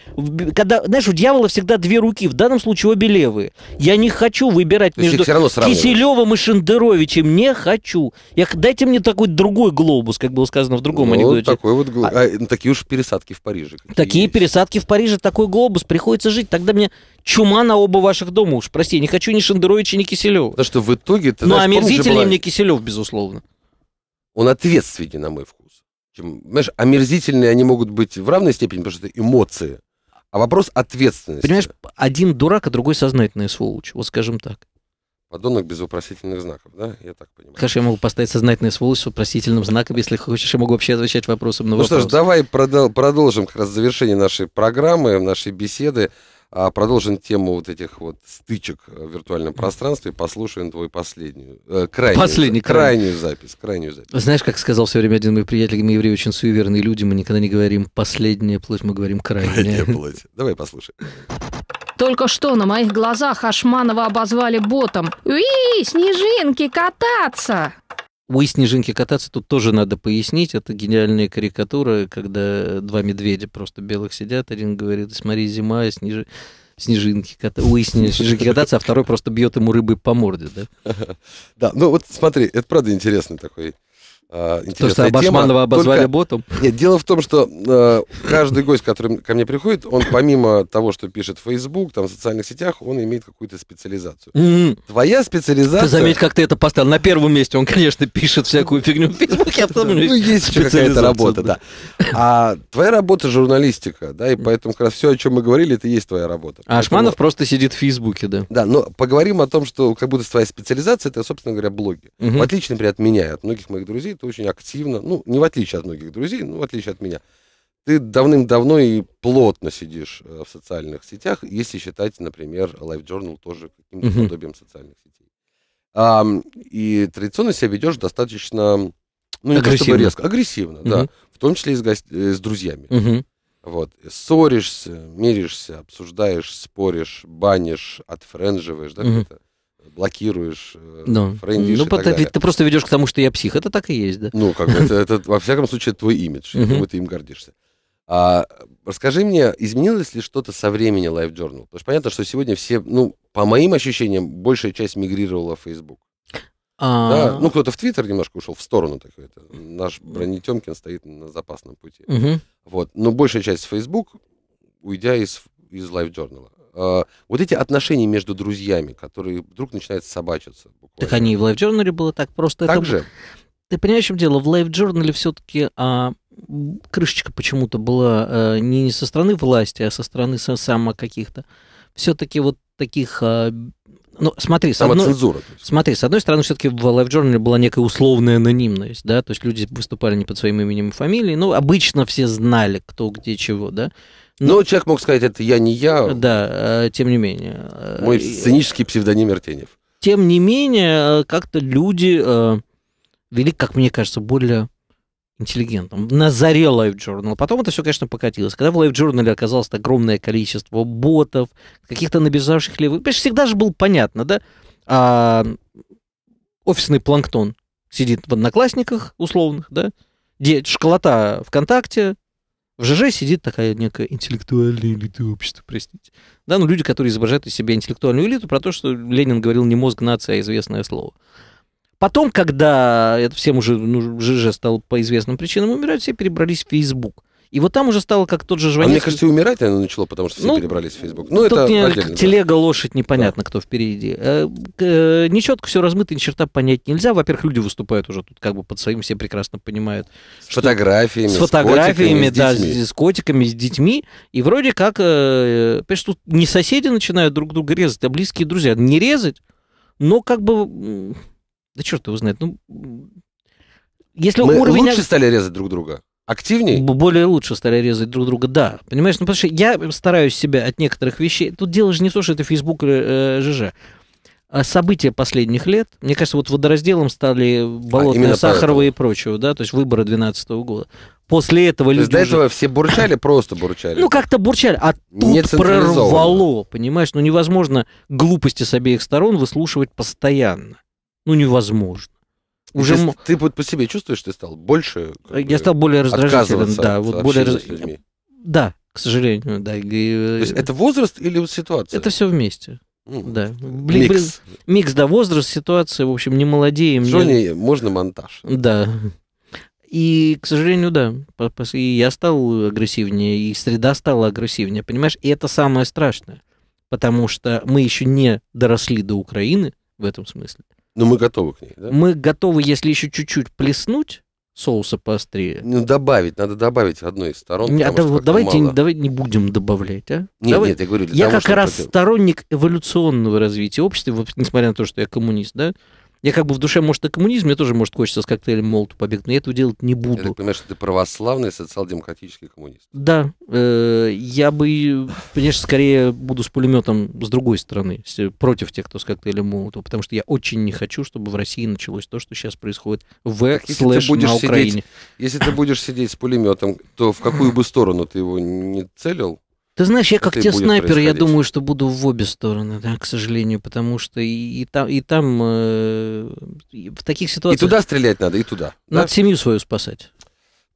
Когда, знаешь, у дьявола всегда две руки, в данном случае обе левые. Я не хочу выбирать То между Киселевым и Шендеровичем. Не хочу. Я, дайте мне такой другой глобус, как было сказано в другом ну, анекдоте такой вот А, а ну, такие уж пересадки в Париже. Такие есть. пересадки в Париже, такой глобус, приходится жить. Тогда мне чума на оба ваших дома уж. Прости, я не хочу ни Шендеровича, ни Киселева. Потому что в итоге... Ты, ну, а омерзительнее была... мне Киселев, безусловно. Он ответственнее, на мой вкус. Чем, знаешь, омерзительные они могут быть в равной степени, потому что это эмоции. А вопрос ответственности. Понимаешь, один дурак, а другой сознательный сволочь. Вот скажем так подонок без вопросительных знаков, да? Я так понимаю. Хорошо, я могу поставить сознательное сволочь с вопросительным знаком, если хочешь, я могу вообще отвечать вопросом на ну вопрос. Ну что ж, давай продолжим как раз завершение нашей программы, нашей беседы. А продолжим тему вот этих вот стычек в виртуальном пространстве. Послушаем твою последнюю, э, крайнюю, Последний, крайнюю край. запись, крайнюю запись. Знаешь, как сказал все время один мой приятель, мы евреи очень суеверные люди, мы никогда не говорим последняя плоть, мы говорим крайняя. Крайняя плоть. Давай послушаем. Только что на моих глазах Ашманова обозвали ботом. «Уи, снежинки кататься!» «Уи, снежинки кататься» тут тоже надо пояснить. Это гениальная карикатура, когда два медведя просто белых сидят. Один говорит «Смотри, зима, а снежи...» снежинки кататься, ой, снежинки кататься, а второй просто бьет ему рыбы по морде, да? [laughs] Да, ну вот смотри, это правда интересный такой а, интересная То, что тема. Башманова обозвали Только... ботом? Нет, дело в том, что э, каждый гость, который ко мне приходит, он помимо того, что пишет в Facebook, там, в социальных сетях, он имеет какую-то специализацию. Mm-hmm. Твоя специализация... Ты заметь, как ты это поставил. На первом месте он, конечно, пишет всякую фигню в Facebook а потом... Ну, есть еще какая-то работа, да. А твоя работа журналистика, да, и поэтому как раз все, о чем мы говорили, это и есть твоя работа. А Ашманов просто сидит в Фейсбуке, да. Да, но поговорим о том, что как будто твоя специализация, это, собственно говоря, блоги. В отличие, например, от меня и от многих моих друзей, очень активно, ну, не в отличие от многих друзей, но в отличие от меня, ты давным-давно и плотно сидишь э, в социальных сетях, если считать, например, Life Journal тоже каким-то mm-hmm. подобием социальных сетей. А, и традиционно себя ведешь достаточно, ну, не агрессивно. чтобы резко, агрессивно, mm-hmm. да, в том числе и с, гость... Э, с друзьями. Mm-hmm. Вот, ссоришься, миришься, обсуждаешь, споришь, банишь, отфрендживаешь, да, mm-hmm. это блокируешь, да. Э, френдишь Ну, ну потому, ты, ты просто ведешь к тому, что я псих. Это так и есть, да? Ну, как бы, это, [laughs] это, во всяком случае, это твой имидж, и ты им гордишься. А, расскажи мне, изменилось ли что-то со времени Life Journal? Потому что понятно, что сегодня все, ну, по моим ощущениям, большая часть мигрировала в Facebook. А... Да, ну, кто-то в Твиттер немножко ушел в сторону такой. Это наш бронетемкин стоит на запасном пути. Угу. Вот. Но большая часть в Facebook, уйдя из, из Life Journal. А, вот эти отношения между друзьями, которые вдруг начинают собачиться. Буквально. Так они и в лайв-журнале было так просто. Так это... же. Ты понимаешь, в чем дело? В лайв-журнале все-таки а, крышечка почему-то была а, не, не со стороны власти, а со стороны сама каких-то. Все-таки вот таких... А, ну, смотри, с одной, цензура, смотри, с одной стороны, все-таки в Live Journal была некая условная анонимность, да, то есть люди выступали не под своим именем и фамилией, но ну, обычно все знали, кто где чего, да. Но, ну, но ну, человек мог сказать, это я не я. Да, э, тем не менее. Э, Мой сценический псевдоним Артенев. Тем не менее, э, как-то люди вели, как мне кажется, более интеллигентом. На заре Life Journal. Потом это все, конечно, покатилось. Когда в Life Journal оказалось огромное количество ботов, каких-то набежавших левых. Понимаешь, всегда же было понятно, да? А, офисный планктон сидит в одноклассниках условных, да? Де- школота ВКонтакте, в ЖЖ сидит такая некая интеллектуальная элита общества, простите. Да, ну люди, которые изображают из себя интеллектуальную элиту, про то, что Ленин говорил не мозг нации, а известное слово. Потом, когда это всем уже ну, ЖЖ стал по известным причинам умирать, все перебрались в Facebook. И вот там уже стало как тот же Жванецкий. А мне кажется, и умирать оно начало, потому что все ну, перебрались в Facebook. Ну, это не, телега, да. лошадь, непонятно, да. кто впереди. Э, э, нечетко все размыто, ни черта понять нельзя. Во-первых, люди выступают уже тут как бы под своим, все прекрасно понимают. С что... фотографиями, с фотографиями, с котиками, да, с, с котиками, с детьми. И вроде как, э, понимаешь, тут не соседи начинают друг друга резать, а близкие друзья. Не резать, но как бы... Да черт его знает, ну... Если Мы уровень... лучше стали резать друг друга? Активнее? Более лучше стали резать друг друга, да. Понимаешь, ну потому что я стараюсь себя от некоторых вещей... Тут дело же не то, что это Facebook или э, ЖЖ. А события последних лет, мне кажется, вот водоразделом стали болотные, а, Сахарова поэтому. и прочего, да, то есть выборы 2012 года. После этого то люди... до уже... этого все бурчали, просто бурчали? Ну, как-то бурчали, а тут прорвало, понимаешь? Ну, невозможно глупости с обеих сторон выслушивать постоянно. Ну, невозможно уже... Ты, ты по себе чувствуешь, что ты стал больше... Я бы, стал более раздражительным да. Вот более... С Да, к сожалению, да. Э, то есть это возраст или вот ситуация? Это все вместе. Mm. Да. Блин, микс. Блин, микс, да, возраст, ситуация, в общем, не молодеем. Джонни, не... можно монтаж. Да. И, к сожалению, да, и я стал агрессивнее, и среда стала агрессивнее, понимаешь? И это самое страшное, потому что мы еще не доросли до Украины в этом смысле. Ну мы готовы к ней, да? Мы готовы, если еще чуть-чуть плеснуть соуса поострее. Ну, добавить, надо добавить одной из сторон. Не, а да, давайте, мало. давайте не будем добавлять, а? Нет, Давай. нет, я говорю, я того, как раз против... сторонник эволюционного развития общества, несмотря на то, что я коммунист, да, я как бы в душе, может, и коммунизм, мне тоже, может, хочется с коктейлем Молоту побегать, но я этого делать не буду. Я так понимаю, что ты православный социал-демократический коммунист. Да. Э, я бы, конечно, скорее буду с пулеметом с другой стороны, с, против тех, кто с коктейлем Молоту, потому что я очень не хочу, чтобы в России началось то, что сейчас происходит в так, слэш на Украине. Сидеть, если ты будешь сидеть с пулеметом, то в какую бы сторону ты его не целил, ты знаешь, я как те снайперы, я думаю, что буду в обе стороны, да, к сожалению, потому что и, и там, и там э, и в таких ситуациях... И туда стрелять надо, и туда. Надо да? семью свою спасать.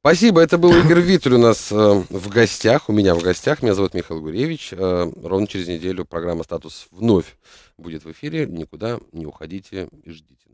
Спасибо, это был Игорь Витуль у нас э, в гостях, у меня в гостях. Меня зовут Михаил Гуревич. Э, ровно через неделю программа «Статус» вновь будет в эфире. Никуда не уходите и ждите.